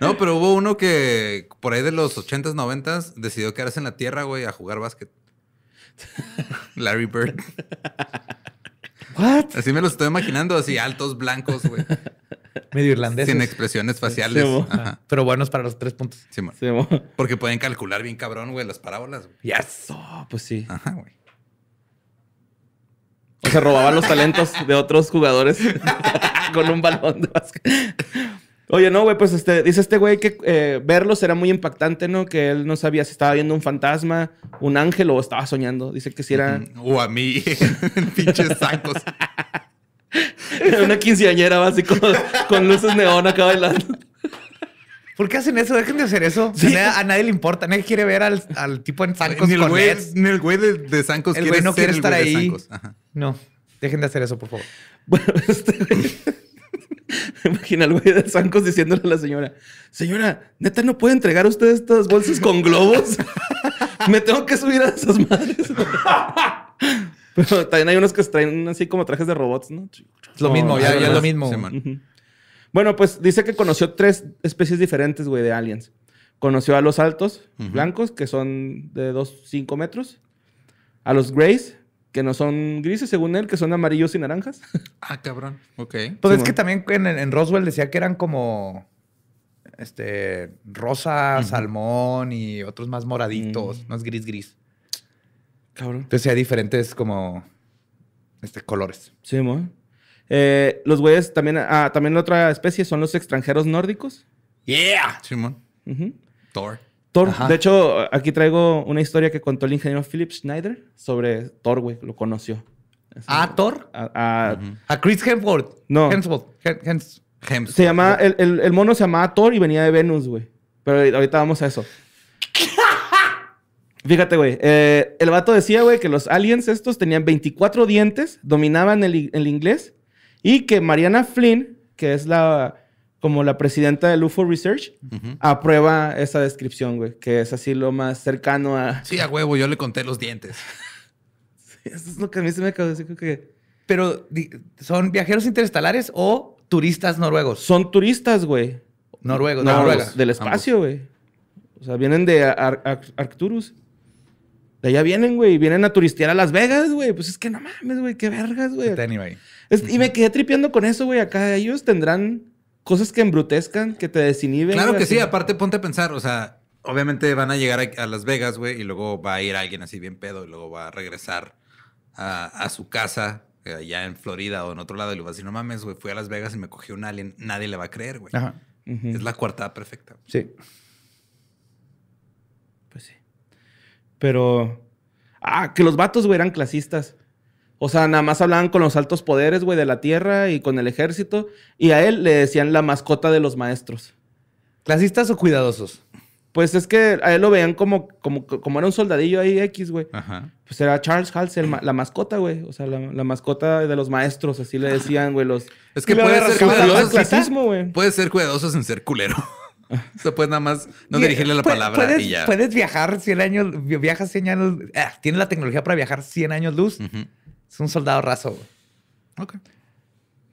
no, pero hubo uno que por ahí de los 80s, 90s decidió quedarse en la tierra, güey, a jugar básquet. Larry Bird. ¿Qué? Así me lo estoy imaginando, así altos, blancos, güey medio irlandés Sin expresiones faciales. Pero buenos para los tres puntos. Porque pueden calcular bien cabrón, güey, las parábolas. Y eso, pues sí. Ajá, güey. O sea, robaba los talentos de otros jugadores con un balón de básquet. Oye, no, güey, pues este, dice este güey que eh, verlos era muy impactante, ¿no? Que él no sabía si estaba viendo un fantasma, un ángel o estaba soñando. Dice que si era. O a mí, pinches sacos. Una quinceañera básico, con, luces neón acá bailando. ¿Por qué hacen eso? Dejen de hacer eso. a nadie le importa. Nadie quiere ver al, al tipo en Sancos. ni el güey, el güey de, de El güey no quiere estar ahí. No. Dejen de hacer eso, por favor. Bueno, este Imagina al güey de Sancos diciéndole a la señora, señora, neta, ¿no puede entregar usted estas bolsas con globos? Me tengo que subir a esas madres. Pero también hay unos que traen así como trajes de robots, ¿no? Es lo mismo, oh, ya, es lo mismo. Bueno, pues dice que conoció tres especies diferentes, güey, de aliens. Conoció a los altos, blancos, que son de 2, 5 metros. A los grays, que no son grises, según él, que son amarillos y naranjas. Ah, cabrón. Ok. Pues es que también en, Roswell decía que eran como este rosa, salmón y otros más moraditos, mm. más gris gris. Cabrón. Entonces hay diferentes como este, colores. Sí, eh, los güeyes también, ah, también otra especie son los extranjeros nórdicos. Yeah. Simón. Thor. Thor. De hecho, aquí traigo una historia que contó el ingeniero Philip Schneider sobre Thor, güey. Lo conoció. ¿Ah, ¿A Thor? A, Chris Hemsworth. No. Hemsworth. Hemsworth. Se llama, el, el mono se llamaba Thor y venía de Venus, güey. Pero ahorita vamos a eso. Fíjate, güey. Eh, el vato decía, güey, que los aliens estos tenían 24 dientes, dominaban el, inglés y que Mariana Flynn, que es la como la presidenta del UFO Research, aprueba esa descripción, güey, que es así lo más cercano a... Sí, a huevo, yo le conté los dientes. eso es lo que a mí se me de Creo que... Pero, ¿son viajeros interestelares o turistas noruegos? Son turistas, güey. Noruegos, Noruega. Del espacio, güey. O sea, vienen de Arcturus. De allá vienen, güey, vienen a turistear a Las Vegas, güey. Pues es que no mames, güey, qué vergas, güey. Es, Y me quedé tripeando con eso, güey. Acá ellos tendrán cosas que embrutezcan, que te desinhiben. Claro que sí, aparte ponte a pensar, o sea, obviamente van a llegar a, Las Vegas, güey, y luego va a ir alguien así bien pedo y luego va a regresar a, su casa eh, allá en Florida o en otro lado y le va a decir, no mames, güey, fui a Las Vegas y me cogió un alien. Nadie le va a creer, güey. Es la cuartada perfecta. Sí. Pero. Ah, que los vatos, güey, eran clasistas. O sea, nada más hablaban con los altos poderes, güey, de la tierra y con el ejército. Y a él le decían la mascota de los maestros. ¿Clasistas o cuidadosos? Pues es que a él lo veían como, como, era un soldadillo ahí X, güey. Ajá. Pues era Charles Halsey, la mascota, güey. O sea, la, mascota de los maestros, así le decían, güey. Los... Es que puede ser, cuidadoso clasismo, ser en ser culero. Se puedes nada más no dirigirle la palabra puedes, y ya. Puedes viajar 100 años, viajas 100 años, tiene ah, tienes la tecnología para viajar 100 años luz. Es un soldado raso. Ok.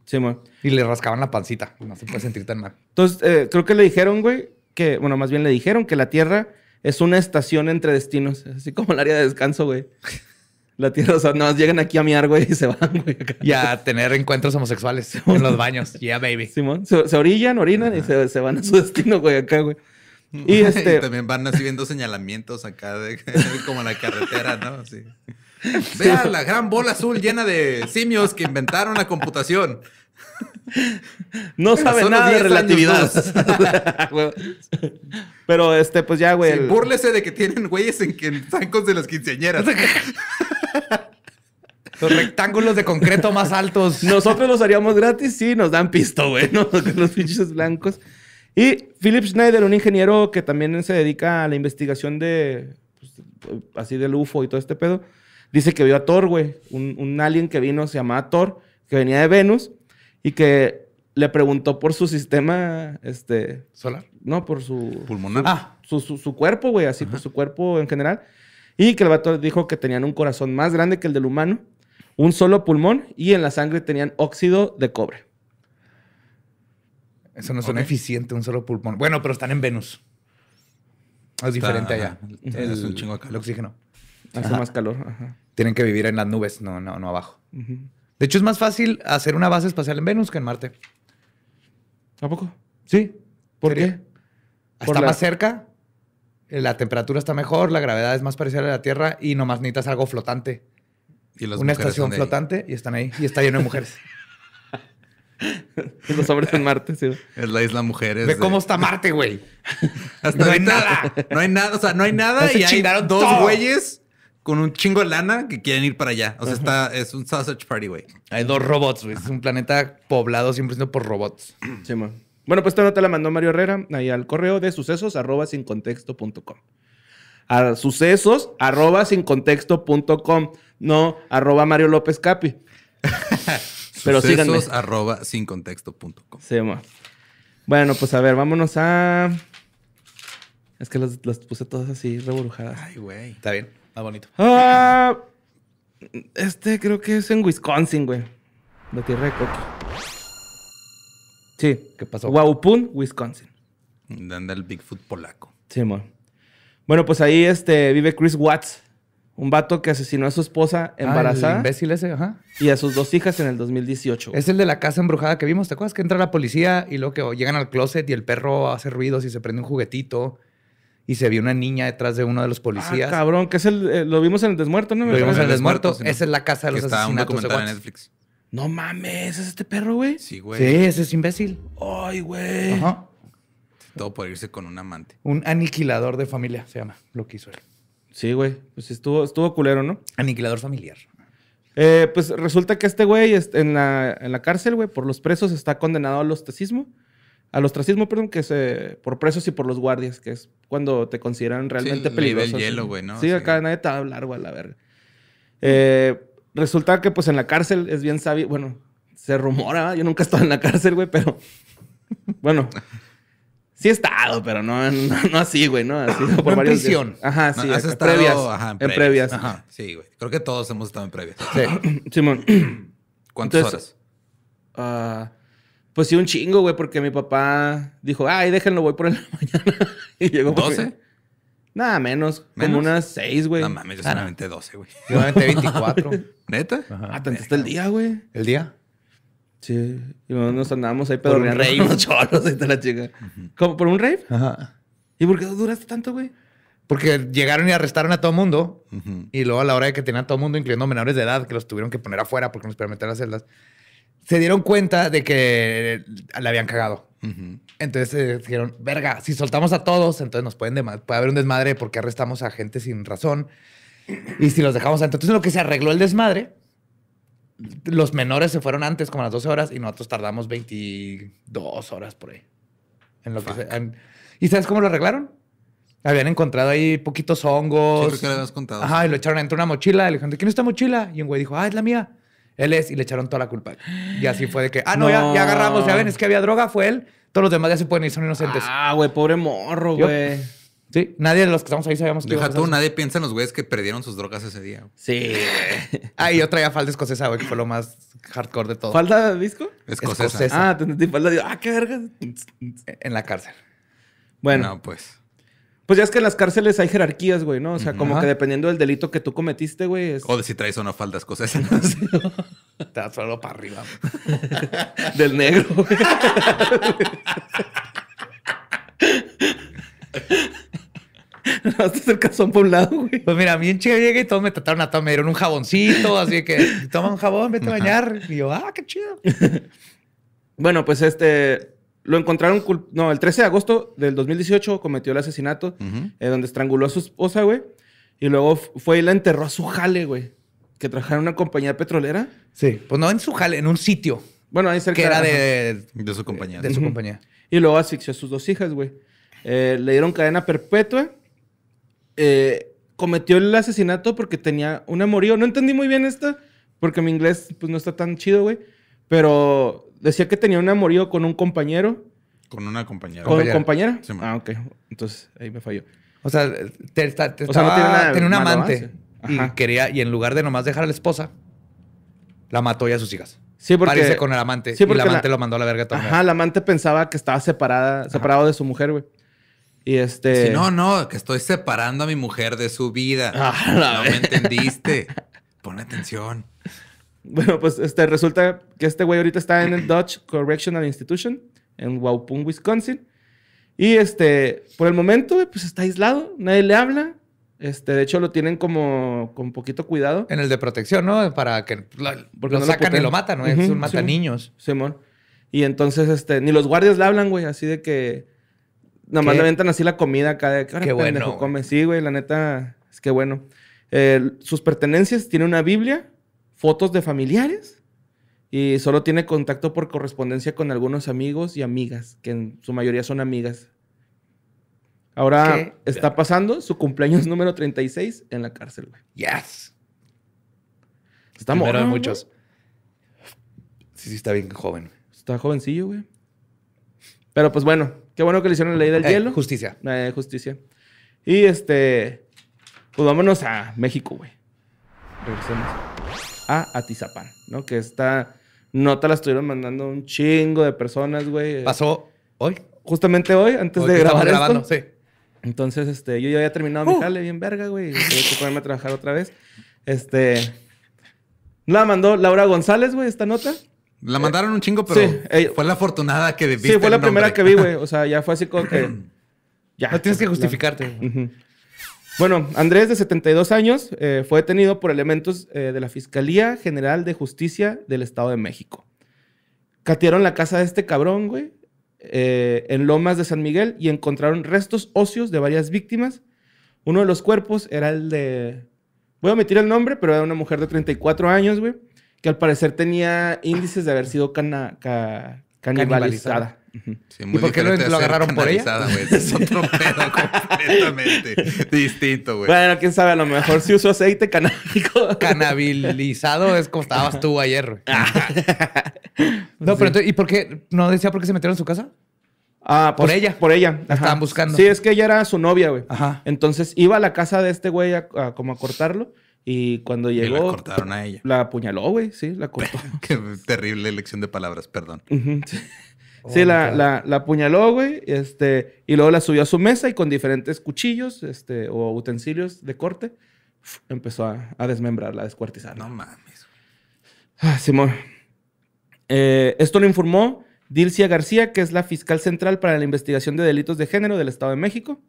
Sí, man. Y le rascaban la pancita. No se puede sentir tan mal. Entonces, eh, creo que le dijeron, güey, que, bueno, más bien le dijeron que la Tierra es una estación entre destinos. Así como el área de descanso, güey. La tierra, o sea, nada llegan aquí a miar, güey, y se van, güey. Y a tener encuentros homosexuales en los baños. ya baby. Simón, se, orillan, orinan y se, van a su destino, güey, acá, güey. Y, este... también van así viendo señalamientos acá, de, como la carretera, ¿no? Sí. Vea la gran bola azul llena de simios que inventaron la computación. No sabe nada de relatividad. Pero este, pues ya, güey. Búrlese de que tienen güeyes en, que, en zancos de las quinceañeras. Los rectángulos de concreto más altos. Nosotros los haríamos gratis, sí, nos dan pisto, güey, ¿no? los pinches blancos. Y Philip Schneider, un ingeniero que también se dedica a la investigación de, pues, así del UFO y todo este pedo, dice que vio a Thor, güey, un, un, alien que vino, se llamaba Thor, que venía de Venus y que le preguntó por su sistema, este... Solar. No, por su... Pulmonar. Ah, su, cuerpo, güey, así, por pues, su cuerpo en general. Y que el vato dijo que tenían un corazón más grande que el del humano, un solo pulmón y en la sangre tenían óxido de cobre. Eso no suena eficiente, un solo pulmón. Bueno, pero están en Venus. Es diferente allá. es un chingo acá. El oxígeno. Hace ah, más calor. Tienen que vivir en las nubes, no, no, no abajo. De hecho, es más fácil hacer una base espacial en Venus que en Marte. ¿A poco? Sí. ¿Por qué? ¿Por Está más cerca la temperatura está mejor, la gravedad es más parecida a la Tierra y nomás necesitas algo flotante. ¿Y Una estación flotante y están ahí. Y está lleno de mujeres. Los hombres en Marte, sí. Es la isla mujeres. de... cómo está Marte, güey. no hay nada. No hay nada. O sea, no hay nada. y hay dos güeyes con un chingo de lana que quieren ir para allá. O sea, está, es un sausage party, güey. Hay dos robots, güey. Es un planeta poblado 100% por robots. Sí, man. Bueno, pues esta nota la mandó Mario Herrera ahí al correo de sucesos sin contexto A sucesos arroba sin contexto no arroba Mario López Capi. Pero sucesos, síganme. arroba sin contexto Bueno, pues a ver, vámonos a. Es que las, puse todas así reburujadas. Ay, güey. Está bien, está bonito. Ah, este creo que es en Wisconsin, güey. La tierra de Sí. ¿Qué pasó? Waupun, Wisconsin. Donde el Bigfoot polaco. Sí, amor. Bueno, pues ahí este, vive Chris Watts, un vato que asesinó a su esposa ah, embarazada. Ah, imbécil ese, ajá. Y a sus dos hijas en el 2018. Es el de la casa embrujada que vimos, ¿te acuerdas? Que entra la policía y luego que llegan al closet y el perro hace ruidos y se prende un juguetito. Y se vio una niña detrás de uno de los ah, policías. Ah, cabrón, que es el. Eh, lo vimos en el desmuerto, ¿no? Lo vimos en el desmuerto. Esa es la casa de los asesinatos. de Netflix. No mames, ¿Ese ¿es este perro, güey? Sí, güey. Sí, ese es imbécil. Ay, güey. Ajá. Todo por irse con un amante. Un aniquilador de familia se llama, lo que hizo él. Sí, güey. Pues estuvo, estuvo culero, ¿no? Aniquilador familiar. Eh, pues resulta que este güey en la, en la cárcel, güey, por los presos está condenado al ostracismo. Al ostracismo, perdón, que es por presos y por los guardias, que es cuando te consideran realmente sí, peligroso. Sí, hielo, güey, ¿no? Sí, acá nadie te va a hablar, güey, a la verga. Eh, resulta que pues en la cárcel es bien sabio, bueno, se rumora, yo nunca he estado en la cárcel, güey, pero bueno, sí he estado, pero no, así, güey, ¿no? así por varios prisión. Ajá, sí, has estado, previas, ajá, en previas. Ajá, sí, güey. Creo que todos hemos estado en previas. Sí. Simón. ¿Cuántas horas? Ah, pues sí, un chingo, güey, porque mi papá dijo, ay, déjenlo, voy por la mañana. y llegó ¿12? Nada menos, como unas seis, güey. No mames, yo ah, solamente doce, güey. Yo solamente 24. ¿Neta? Ah, tanto el día, güey. ¿El día? Sí. Y nos andábamos ahí Por un rave, unos ahí está la chica. como ¿Cómo? ¿Por un rave? Ajá. ¿Y por qué duraste tanto, güey? Porque llegaron y arrestaron a todo mundo. Y luego a la hora de que tenían a todo mundo, incluyendo menores de edad, que los tuvieron que poner afuera porque no les permitían las celdas, se dieron cuenta de que le habían cagado. Entonces eh, dijeron, verga, si soltamos a todos, entonces nos pueden puede haber un desmadre porque arrestamos a gente sin razón. Y si los dejamos Entonces, lo que se arregló el desmadre, los menores se fueron antes, como a las 12 horas, y nosotros tardamos 22 horas por ahí. En ¿Y sabes cómo lo arreglaron? Habían encontrado ahí poquitos hongos. Yo creo que lo habías contado. Ajá, y lo echaron dentro de una mochila. le dijeron, ¿de quién es esta mochila? Y un güey dijo, ah, es la mía. Él es, y le echaron toda la culpa. Y así fue de que, ah, no, Ya, ya, agarramos, ya ven, es que había droga, fue él. Todos los demás ya se pueden ir, son inocentes. Ah, güey, pobre morro, güey. Sí, nadie de los que estamos ahí sabíamos que. Deja tú, nadie piensa en los güeyes que perdieron sus drogas ese día. Sí. ah, y yo traía falda escocesa, güey, que fue lo más hardcore de todo. ¿Falda disco? Escocesa. Ah, te falda. Ah, qué verga. En la cárcel. Bueno. No, pues. Pues ya es que en las cárceles hay jerarquías, güey, ¿no? O sea, como que dependiendo del delito que tú cometiste, güey. O de si traes o no faldas cosas. No sé. Te das para arriba. del negro, güey. el casón por un lado, güey. Pues mira, a mí en Chile llegué y todos me trataron a tomar me dieron un jaboncito, así que toma un jabón, vete a bañar. Y yo, ah, qué chido. bueno, pues este, lo encontraron, no, el 13 de agosto del 2018 cometió el asesinato, eh, donde estranguló a su esposa, güey. Y luego fue y la enterró a su jale, güey. Que trabajaba en una compañía petrolera. Sí, pues no en su jale, en un sitio. Bueno, ahí cerca. Que era de, de su compañía. De su compañía. Y luego asfixió a sus dos hijas, güey. Eh, le dieron cadena perpetua. Eh, cometió el asesinato porque tenía una amorío. No entendí muy bien esta, porque mi inglés pues, no está tan chido, güey. Pero Decía que tenía un amorío con un compañero. Con una compañera. ¿Con una compañera? Sí, ah, ok. Entonces ahí me falló. O sea, tiene tenía, un amante. Y quería, y en lugar de nomás dejar a la esposa, la mató y a sus hijas. Sí, porque. Parece con el amante. y el amante lo mandó a la verga también. Ajá, el amante pensaba que estaba separada, separado de su mujer, güey. Y este. Sí, no, no, que estoy separando a mi mujer de su vida. no me entendiste. Pon atención. Bueno, pues este, resulta que este güey ahorita está en el Dutch Correctional Institution en Waupun, Wisconsin. Y este, por el momento, pues está aislado, nadie le habla. Este, de hecho, lo tienen como con poquito cuidado. En el de protección, ¿no? Para que lo, Porque lo sacan y lo matan, ¿no? es un mata sí, niños. Simón. Y entonces, este, ni los guardias le hablan, güey, así de que. Nomás le aventan así la comida cada que Qué bueno. Come. Sí, güey, la neta, es que bueno. sus pertenencias, tiene una Biblia, fotos de familiares y solo tiene contacto por correspondencia con algunos amigos y amigas, que en su mayoría son amigas. Ahora está pasando su cumpleaños número 36 en la cárcel, güey. Yes. Está Primero de muchos. Sí, sí, está bien joven. Está jovencillo, güey. Pero pues bueno, qué bueno que le hicieron la ley del eh, hielo. Justicia. Eh, justicia. Y este, pues vámonos a México, güey. Regresemos a Atizapán, ¿no? Que esta nota la estuvieron mandando un chingo de personas, güey. ¿Pasó hoy? Justamente hoy, antes de grabar esto. grabando, sí. Entonces, este, yo ya había terminado mi uh. jale bien verga, güey. Tuve que ponerme a trabajar otra vez. Este... La mandó Laura González, güey, esta nota. La mandaron un chingo, pero fue la afortunada que vi. Sí, fue la primera que vi, güey. O sea, ya fue así como que. ya, no tienes que justificarte. Uh bueno, Andrés, de 72 años, eh, fue detenido por elementos eh, de la Fiscalía General de Justicia del Estado de México. Catearon la casa de este cabrón, güey, eh, en Lomas de San Miguel y encontraron restos óseos de varias víctimas. Uno de los cuerpos era el de. Voy a omitir el nombre, pero era una mujer de 34 años, güey, que al parecer tenía índices de haber sido canibalizada. ¿Y por qué lo, agarraron por ella? Es otro pedo completamente distinto, güey. Bueno, quién sabe, a lo mejor si usó aceite canábico. Canabilizado es como estabas tú ayer. Ah. no, pero ¿y por qué? ¿No decía por qué se metieron en su casa? Ah, por pues, ella. Por ella. estaban buscando. Sí, es que ella era su novia, güey. Ajá. Entonces iba a la casa de este güey a, como a cortarlo. Y cuando llegó. la cortaron a ella. La apuñaló, güey. Sí, la cortó. qué terrible elección de palabras, perdón. Sí sí, oh, la, la, apuñaló, güey, este, y luego la subió a su mesa y con diferentes cuchillos este, o utensilios de corte empezó a, a desmembrarla, a descuartizarla. No mames. Ah, Simón. Eh, esto lo informó Dilcia García, que es la fiscal central para la investigación de delitos de género del Estado de México.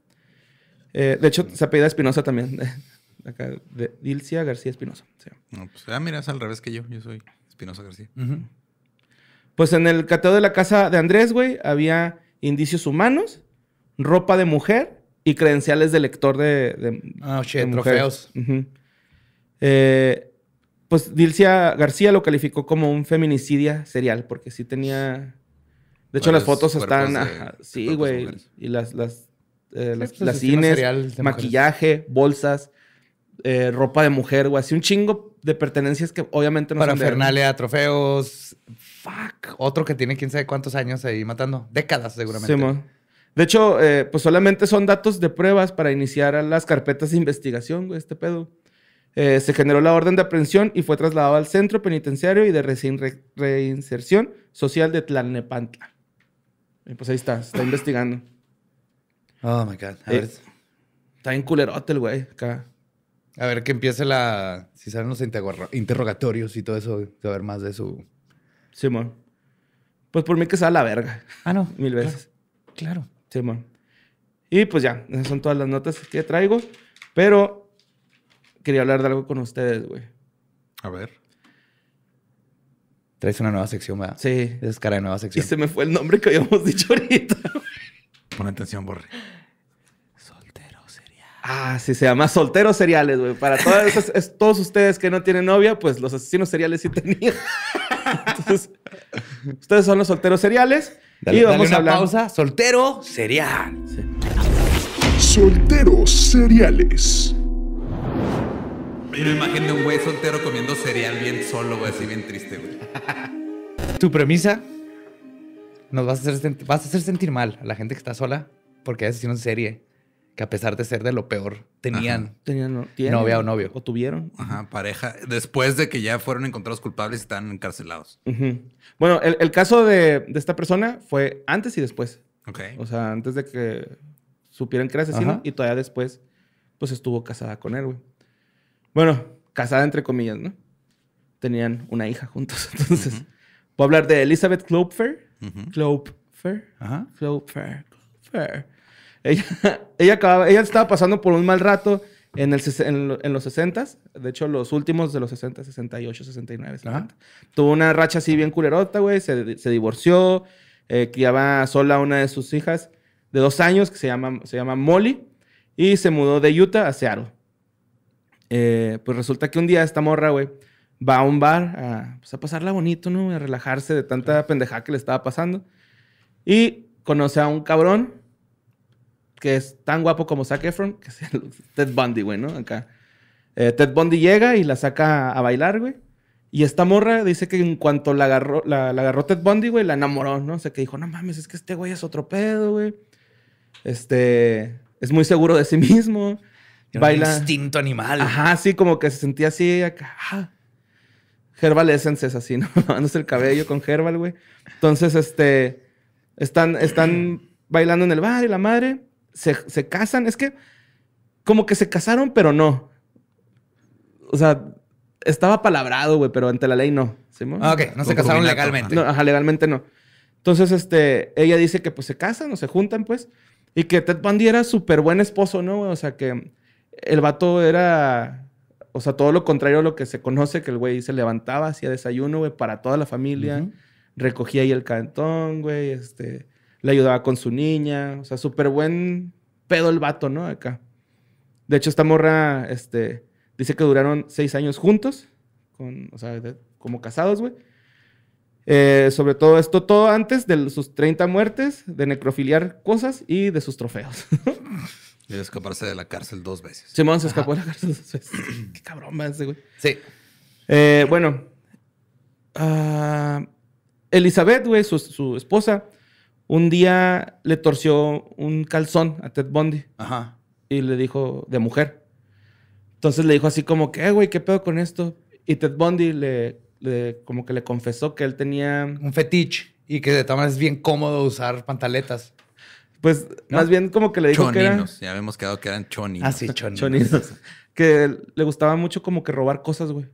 Eh, de hecho, se apellida Espinosa también. de Dilcia García Espinosa. Pues, ah, mira, es al revés que yo. Yo soy Espinosa García. Pues en el cateo de la casa de Andrés, güey, había indicios humanos, ropa de mujer y credenciales de lector de. Ah, trofeos. Eh, pues Dilcia García lo calificó como un feminicidia serial, porque sí tenía. De hecho, las fotos están. sí, güey. Y las, las, eh, pues, cines, maquillaje, bolsas, eh, ropa de mujer, güey. Así un chingo de pertenencias que obviamente no Para son. trofeos, fuck. Otro que tiene quién sabe cuántos años ahí matando. Décadas, seguramente. de hecho, eh, pues solamente son datos de pruebas para iniciar las carpetas de investigación, güey, este pedo. Eh, se generó la orden de aprehensión y fue trasladado al centro penitenciario y de reinserción social de Tlalnepantla. pues ahí está, está investigando. Oh my God. A eh, ver. está en culerote el güey acá. A ver que empiece la. Si salen los interrogatorios y todo eso, ver más de su Simón. Pues por mí que sea la verga. Ah, no. Mil veces. Claro. Simón. Y pues ya, esas son todas las notas que traigo. Pero quería hablar de algo con ustedes, güey. A ver. Traes una nueva sección, ¿verdad? Sí. Es cara de nueva sección. Y se me fue el nombre que habíamos dicho ahorita. Pon atención, Borre. Soltero serial. Ah, sí, se llama solteros seriales, güey. Para todas todos ustedes que no tienen novia, pues los asesinos seriales sí tenían. Entonces, ustedes son los solteros seriales. y vamos una a pausa. Soltero serial. Solteros seriales. Mira, de un güey soltero comiendo cereal bien solo, güey, así bien triste, güey. Tu premisa nos vas a hacer, sentir mal a la gente que está sola porque a no se serie que a pesar de ser de lo peor, tenían, tenían novia o novio. O tuvieron. Ajá, pareja. Después de que ya fueron encontrados culpables y están encarcelados. Bueno, el, caso de, esta persona fue antes y después. Ok. O sea, antes de que supieran que era asesino y todavía después, pues estuvo casada con él, güey. Bueno, casada entre comillas, ¿no? Tenían una hija juntos. Entonces, Voy a puedo hablar de Elizabeth Klopfer. Uh Ajá. Klopfer. Ella, ella, estaba pasando por un mal rato en, el, en, los 60 de hecho los últimos de los 60, 68, 69, 70. Tuvo una racha así bien culerota, güey, se, se, divorció, eh, criaba sola a una de sus hijas de dos años que se llama, se llama Molly y se mudó de Utah a Seattle. Eh, pues resulta que un día esta morra, güey, va a un bar a, pues, a pasarla bonito, ¿no? A relajarse de tanta pendejada que le estaba pasando. Y conoce a un cabrón que es tan guapo como Zac Efron, que es Ted Bundy, güey, ¿no? Acá. Eh, Ted Bundy llega y la saca a bailar, güey. Y esta morra dice que en cuanto la agarró, la, agarró Ted Bundy, güey, la enamoró, ¿no? O sea, que dijo, no mames, es que este güey es otro pedo, güey. Este, es muy seguro de sí mismo. baila. Un instinto animal. Ajá, sí, como que se sentía así acá. Ah. Herbal Essence es así, ¿no? Mándose el cabello con Herbal, güey. Entonces, este, están, están bailando en el bar y la madre se, casan, es que como que se casaron, pero no. O sea, estaba palabrado, güey, pero ante la ley no. ah, ok, no se casaron legalmente. No, ajá, legalmente no. Entonces, este, ella dice que pues se casan o se juntan, pues. Y que Ted Bundy era súper buen esposo, ¿no? O sea, que el vato era, o sea, todo lo contrario a lo que se conoce, que el güey se levantaba, hacía desayuno, güey, para toda la familia. Recogía ahí el cantón, güey, este le ayudaba con su niña, o sea, súper buen pedo el vato, ¿no? Acá. De hecho, esta morra, este, dice que duraron seis años juntos, con, o sea, como casados, güey. Eh, sobre todo esto, todo antes de sus 30 muertes, de necrofiliar cosas y de sus trofeos. y de escaparse de la cárcel dos veces. Simón se escapó de la cárcel dos veces. Qué cabrón man güey. Sí. Eh, bueno. Ah, Elizabeth, güey, su, esposa, un día le torció un calzón a Ted Bundy. Ajá. Y le dijo, de mujer. Entonces le dijo así como, ¿qué, eh, güey? ¿Qué pedo con esto? Y Ted Bundy le, como que le confesó que él tenía... Un fetiche. Y que de todas maneras es bien cómodo usar pantaletas. Pues más bien como que le dijo que eran... Ya habíamos quedado que eran choninos. Ah, sí, choninos. que le gustaba mucho como que robar cosas, güey.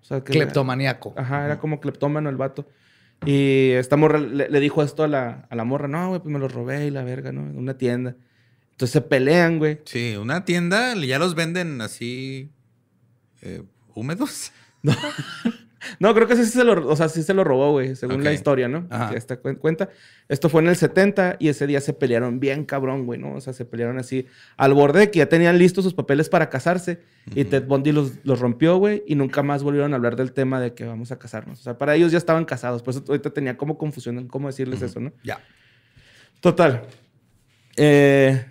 O sea, que Era... Ajá, era como cleptómano el vato. Y esta morra le, dijo esto a la, morra, no, güey, pues me lo robé y la verga, ¿no? En una tienda. Entonces se pelean, güey. Sí, una tienda ya los venden así eh, húmedos. No. No, creo que sí se lo, se lo robó, güey, según la historia, ¿no? Ajá. cuenta. Esto fue en el 70 y ese día se pelearon bien cabrón, güey, ¿no? O sea, se pelearon así al borde que ya tenían listos sus papeles para casarse y Ted Bundy los, los rompió, güey, y nunca más volvieron a hablar del tema de que vamos a casarnos. O sea, para ellos ya estaban casados, por eso ahorita tenía como confusión en cómo decirles eso, ¿no? Ya. Total. Eh,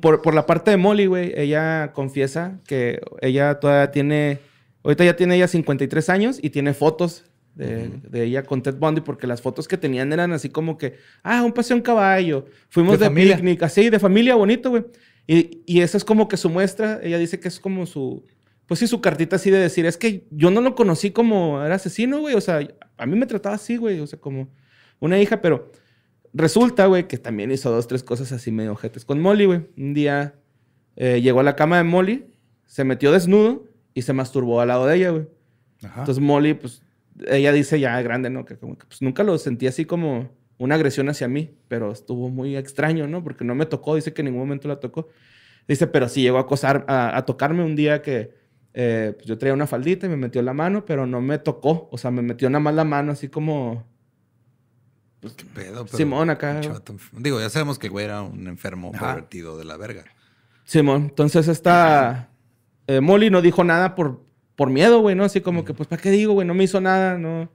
por, por la parte de Molly, güey, ella confiesa que ella todavía tiene Ahorita ya tiene ella 53 años y tiene fotos de, ella con Ted Bundy, porque las fotos que tenían eran así como que, ah, un paseo en caballo, fuimos de, picnic, así, de familia, bonito, güey. Y, esa es como que su muestra, ella dice que es como su, pues sí, su cartita así de decir, es que yo no lo conocí como era asesino, güey, o sea, a mí me trataba así, güey, o sea, como una hija, pero resulta, güey, que también hizo dos, tres cosas así medio ojetes con Molly, güey. Un día eh, llegó a la cama de Molly, se metió desnudo y se masturbó al lado de ella, güey. Entonces Molly, pues, ella dice ya grande, ¿no? Que pues nunca lo sentí así como una agresión hacia mí, pero estuvo muy extraño, ¿no? Porque no me tocó, dice que en ningún momento la tocó. Dice, pero sí llegó a acosar, a, tocarme un día que eh, pues, yo traía una faldita y me metió la mano, pero no me tocó. O sea, me metió nada más la mano así como... Pues, ¿Qué pedo? Pero Simón acá. Digo, ya sabemos que güey era un enfermo Ajá. pervertido de la verga. Simón, entonces esta... Eh, Molly no dijo nada por, por miedo, güey, ¿no? Así como que, pues, ¿para qué digo, güey? No me hizo nada, no.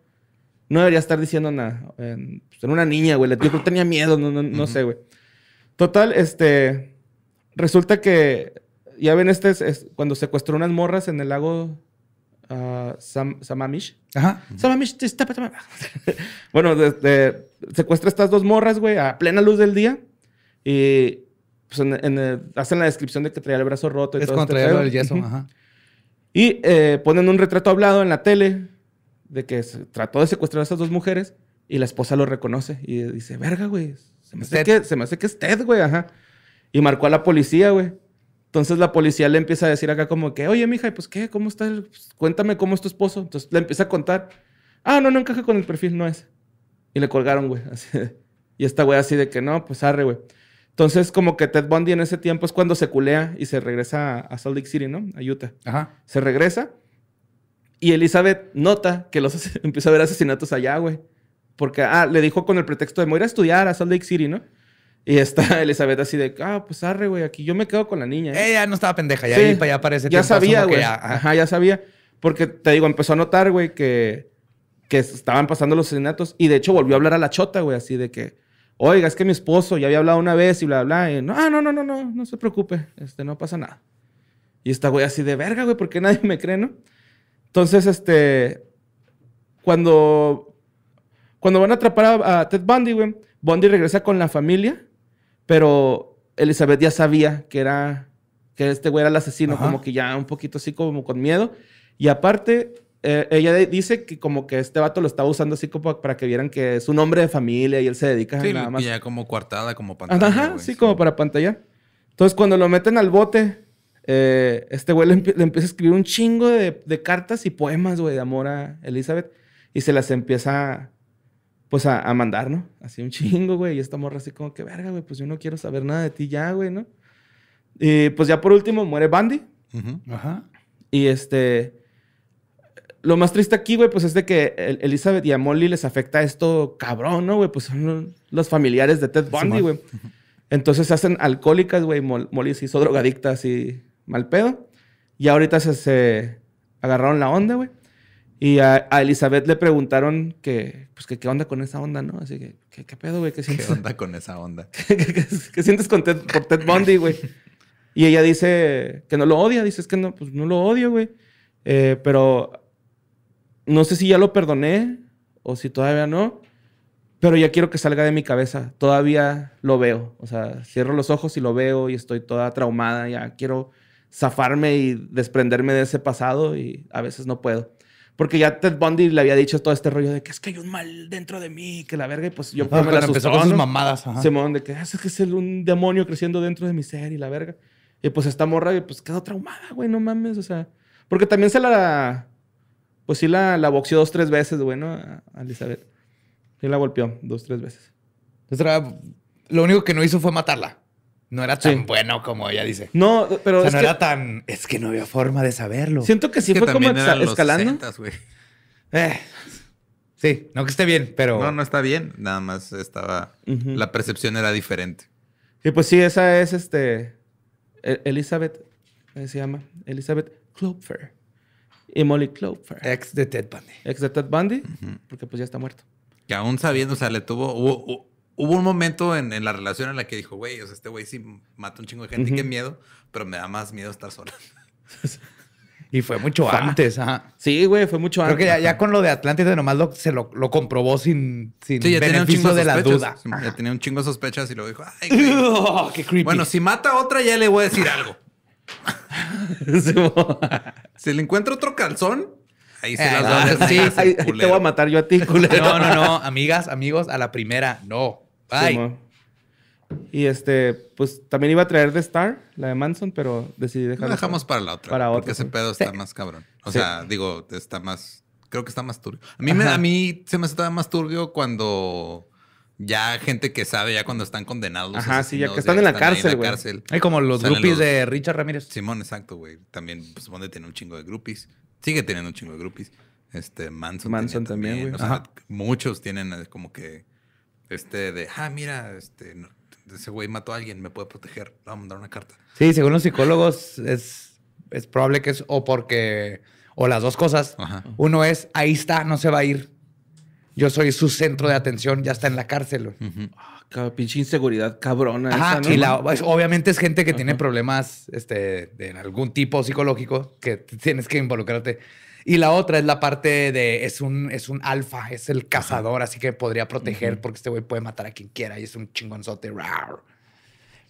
No debería estar diciendo nada. en pues, una niña, güey. Yo creo tenía miedo, no, sé, güey. Total, este. Resulta que. Ya ven, este es, cuando secuestró unas morras en el lago ah, Samamish. Ajá. Samamish. bueno, de, secuestra estas dos morras, güey, a plena luz del día. Y pues, hacen la descripción de que traía el brazo roto. Y es todo cuando este el yeso, ajá. Y eh, ponen un retrato hablado en la tele de que trató de secuestrar a esas dos mujeres y la esposa lo reconoce y dice, verga, güey, se me, hace que, se es Ted, güey, ajá. Y marcó a la policía, güey. Entonces la policía le empieza a decir acá como que, oye, mija, pues qué, ¿cómo está? Pues, cuéntame cómo es tu esposo. Entonces le empieza a contar, ah, no, no encaja con el perfil, no es. Y le colgaron, güey, Y esta güey así de que, no, pues arre, güey. Entonces, como que Ted Bundy en ese tiempo es cuando se culea y se regresa a Salt Lake City, ¿no? A Utah. Ajá. Se regresa y Elizabeth nota que los empieza a ver asesinatos allá, güey. Porque, ah, le dijo con el pretexto de, me voy a estudiar a Salt Lake City, ¿no? Y está Elizabeth así de, ah, pues arre, güey, aquí yo me quedo con la niña. ¿eh? Ella eh, no estaba pendeja, ya, sí. para ya parece. Ya sabía, güey. Ajá, ya sabía. Porque, te digo, empezó a notar, güey, que, que estaban pasando los asesinatos. Y de hecho volvió a hablar a la chota, güey, así de que oiga, es que mi esposo ya había hablado una vez y bla, bla, y, no, ah, no, no, no, no, no se preocupe, este, no pasa nada. Y esta güey así de verga, güey, porque nadie me cree, no? Entonces, este, cuando, cuando van a atrapar a, Ted Bundy, güey, Bundy regresa con la familia, pero Elizabeth ya sabía que era, que este güey era el asesino, como que ya un poquito así como con miedo. Y aparte, eh, ella dice que como que este vato lo estaba usando así como para que vieran que es un hombre de familia y él se dedica a nada más. ya como cuartada, como pantalla. Ajá, sí, como para pantalla. Entonces, cuando lo meten al bote, eh, este güey le, empieza a escribir un chingo de, cartas y poemas, güey, de amor a Elizabeth. Y se las empieza, pues, a, mandar, ¿no? Así un chingo, güey. Y esta morra así como que, verga, güey, pues yo no quiero saber nada de ti ya, güey, ¿no? Y pues ya por último muere Bandy. Ajá. Y este... Lo más triste aquí, güey, pues es de que Elizabeth y a Molly les afecta esto cabrón, ¿no, güey? Pues son los familiares de Ted Bundy, güey. Entonces se hacen alcohólicas, güey. Molly se hizo drogadicta así, mal pedo. Y ahorita se, agarraron la onda, güey. Y a, Elizabeth le preguntaron que, pues, que qué onda con esa onda, ¿no? Así que, ¿qué, pedo, güey? ¿Qué onda con esa onda? ¿Qué, sientes con Ted, por Ted Bundy, güey? Y ella dice que no lo odia. Dice, es que no, pues no lo odio, güey. Eh, pero no sé si ya lo perdoné o si todavía no, pero ya quiero que salga de mi cabeza. Todavía lo veo. O sea, cierro los ojos y lo veo y estoy toda traumada. Ya quiero zafarme y desprenderme de ese pasado y a veces no puedo. Porque ya Ted Bundy le había dicho todo este rollo de que es que hay un mal dentro de mí, que la verga, y pues yo no, me la con sus mamadas. Ajá. Se de que ah, es que es un demonio creciendo dentro de mi ser y la verga. Y pues esta morra, pues quedó traumada, güey, no mames, o sea. Porque también se la pues sí la, la boxeó dos, tres veces, bueno A Elizabeth. Sí la golpeó dos, tres veces. Entonces, era... lo único que no hizo fue matarla. No era tan bueno como ella dice. No, pero. O no era tan. Es que no había forma de saberlo. Siento que sí fue como escalando. Eh, sí, no que esté bien, pero. No, no está bien. Nada más estaba. La percepción era diferente. Sí, pues sí, esa es este. E-, Elizabeth. Se llama. Elizabeth Klopfer. Y Molly Clover. Ex de Ted Bundy. Ex de Ted Bundy, porque pues ya está muerto. Que aún sabiendo, o sea, le tuvo... Hubo, un momento en, la relación en la que dijo, güey, o sea, este güey sí mata un chingo de gente, qué miedo, pero me da más miedo estar sola. Y fue mucho antes, ¿ah? Sí, güey, fue mucho antes. Creo que ya, con lo de Atlántida nomás lo, se lo, comprobó sin, sin beneficio de, la duda. Ya tenía un chingo de sospechas y lo dijo, ay, oh, qué creepy. Bueno, si mata a otra ya le voy a decir algo. Si le encuentro otro calzón, ahí se eh, las va sí, te voy a matar yo a ti, culero. No, no, no. Amigas, amigos, a la primera, no. Ay. y este, pues también iba a traer de Star, la de Manson, pero decidí dejarla. La dejamos para, la otra. Para porque ese pedo está más cabrón. O sea, digo, está más. Creo que está más turbio. A mí, me, a mí se me estaba más turbio cuando ya gente que sabe ya cuando están condenados. Ajá, sí, ya que están, en, la cárcel, güey. Hay como los grupis de Richard Ramírez. Simón, exacto, güey. También, pues, supongo que tiene un chingo de groupies. Sigue teniendo un chingo de groupies. Este, Manson, Manson también, güey. muchos tienen eh, como que este de, ah, mira, este, ese güey mató a alguien, me puede proteger, Vamos a mandar una carta. Sí, según los psicólogos es, es probable que es o porque, o las dos cosas. Ajá. Uno es, ahí está, no se va a ir yo soy su centro de atención, ya está en la cárcel. Ah, pinche inseguridad cabrona. y pues, obviamente es gente que tiene problemas este, de algún tipo psicológico que tienes que involucrarte. Y la otra es la parte de es un, es un alfa, es el cazador, así que podría proteger porque este güey puede matar a quien quiera y es un chingonzote.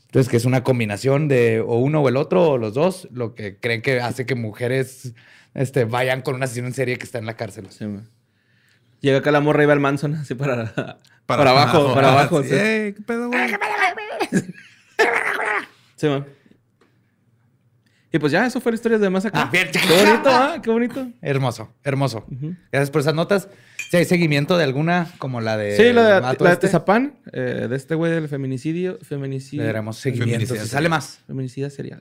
Entonces, que es una combinación de o uno o el otro o los dos, lo que creen que hace que mujeres este, vayan con una sesión en serie que está en la cárcel. Llega acá la morra y va al Manson, así para, para, abajo, para abajo. Sí. ¿Qué pedo, güey? Y pues ya, eso fue la historia de masa ah, Qué bonito, ¿ah? Qué bonito. Hermoso, hermoso. Gracias por esas notas. Si hay seguimiento de alguna, como la de. Sí, la de, la de este. Eh, de este güey del feminicidio. Feminicidio. Le seguimiento. Si sale más. Feminicida sería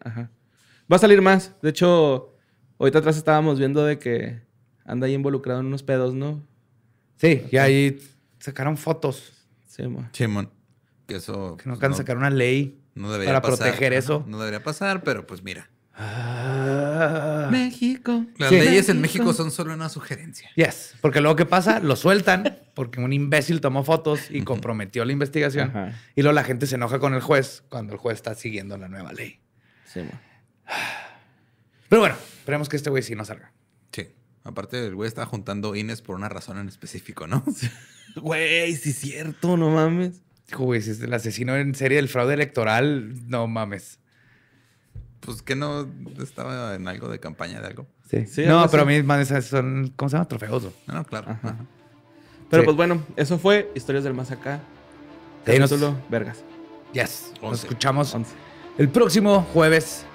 Va a salir más. De hecho, ahorita atrás estábamos viendo de que anda ahí involucrado en unos pedos, ¿no? Sí, y ahí sacaron fotos. Sí, Que eso. no pues, alcanza a sacar una ley para proteger eso. No debería pasar, pero pues mira. Ah. México. Las leyes en México son solo una sugerencia. Yes, porque luego qué pasa, lo sueltan porque un imbécil tomó fotos y comprometió la investigación y luego la gente se enoja con el juez cuando el juez está siguiendo la nueva ley. Sí, man. Pero bueno, esperemos que este güey sí no salga. Aparte, el güey estaba juntando Inés por una razón en específico, ¿no? Güey, sí es cierto, no mames. Dijo, güey, si es el asesino en serie del fraude electoral, no mames. Pues que no estaba en algo de campaña de algo. Sí. sí no, pero a mí son, ¿cómo se llama? Trofeos. Ah, no, claro. Pero pues bueno, eso fue Historias del Más Acá. no solo Vergas. Yes. Nos escuchamos el próximo jueves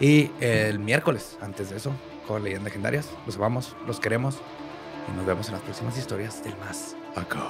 y el miércoles, antes de eso con Leyendas Legendarias. Los amamos, los queremos y nos vemos en las próximas historias del más acá.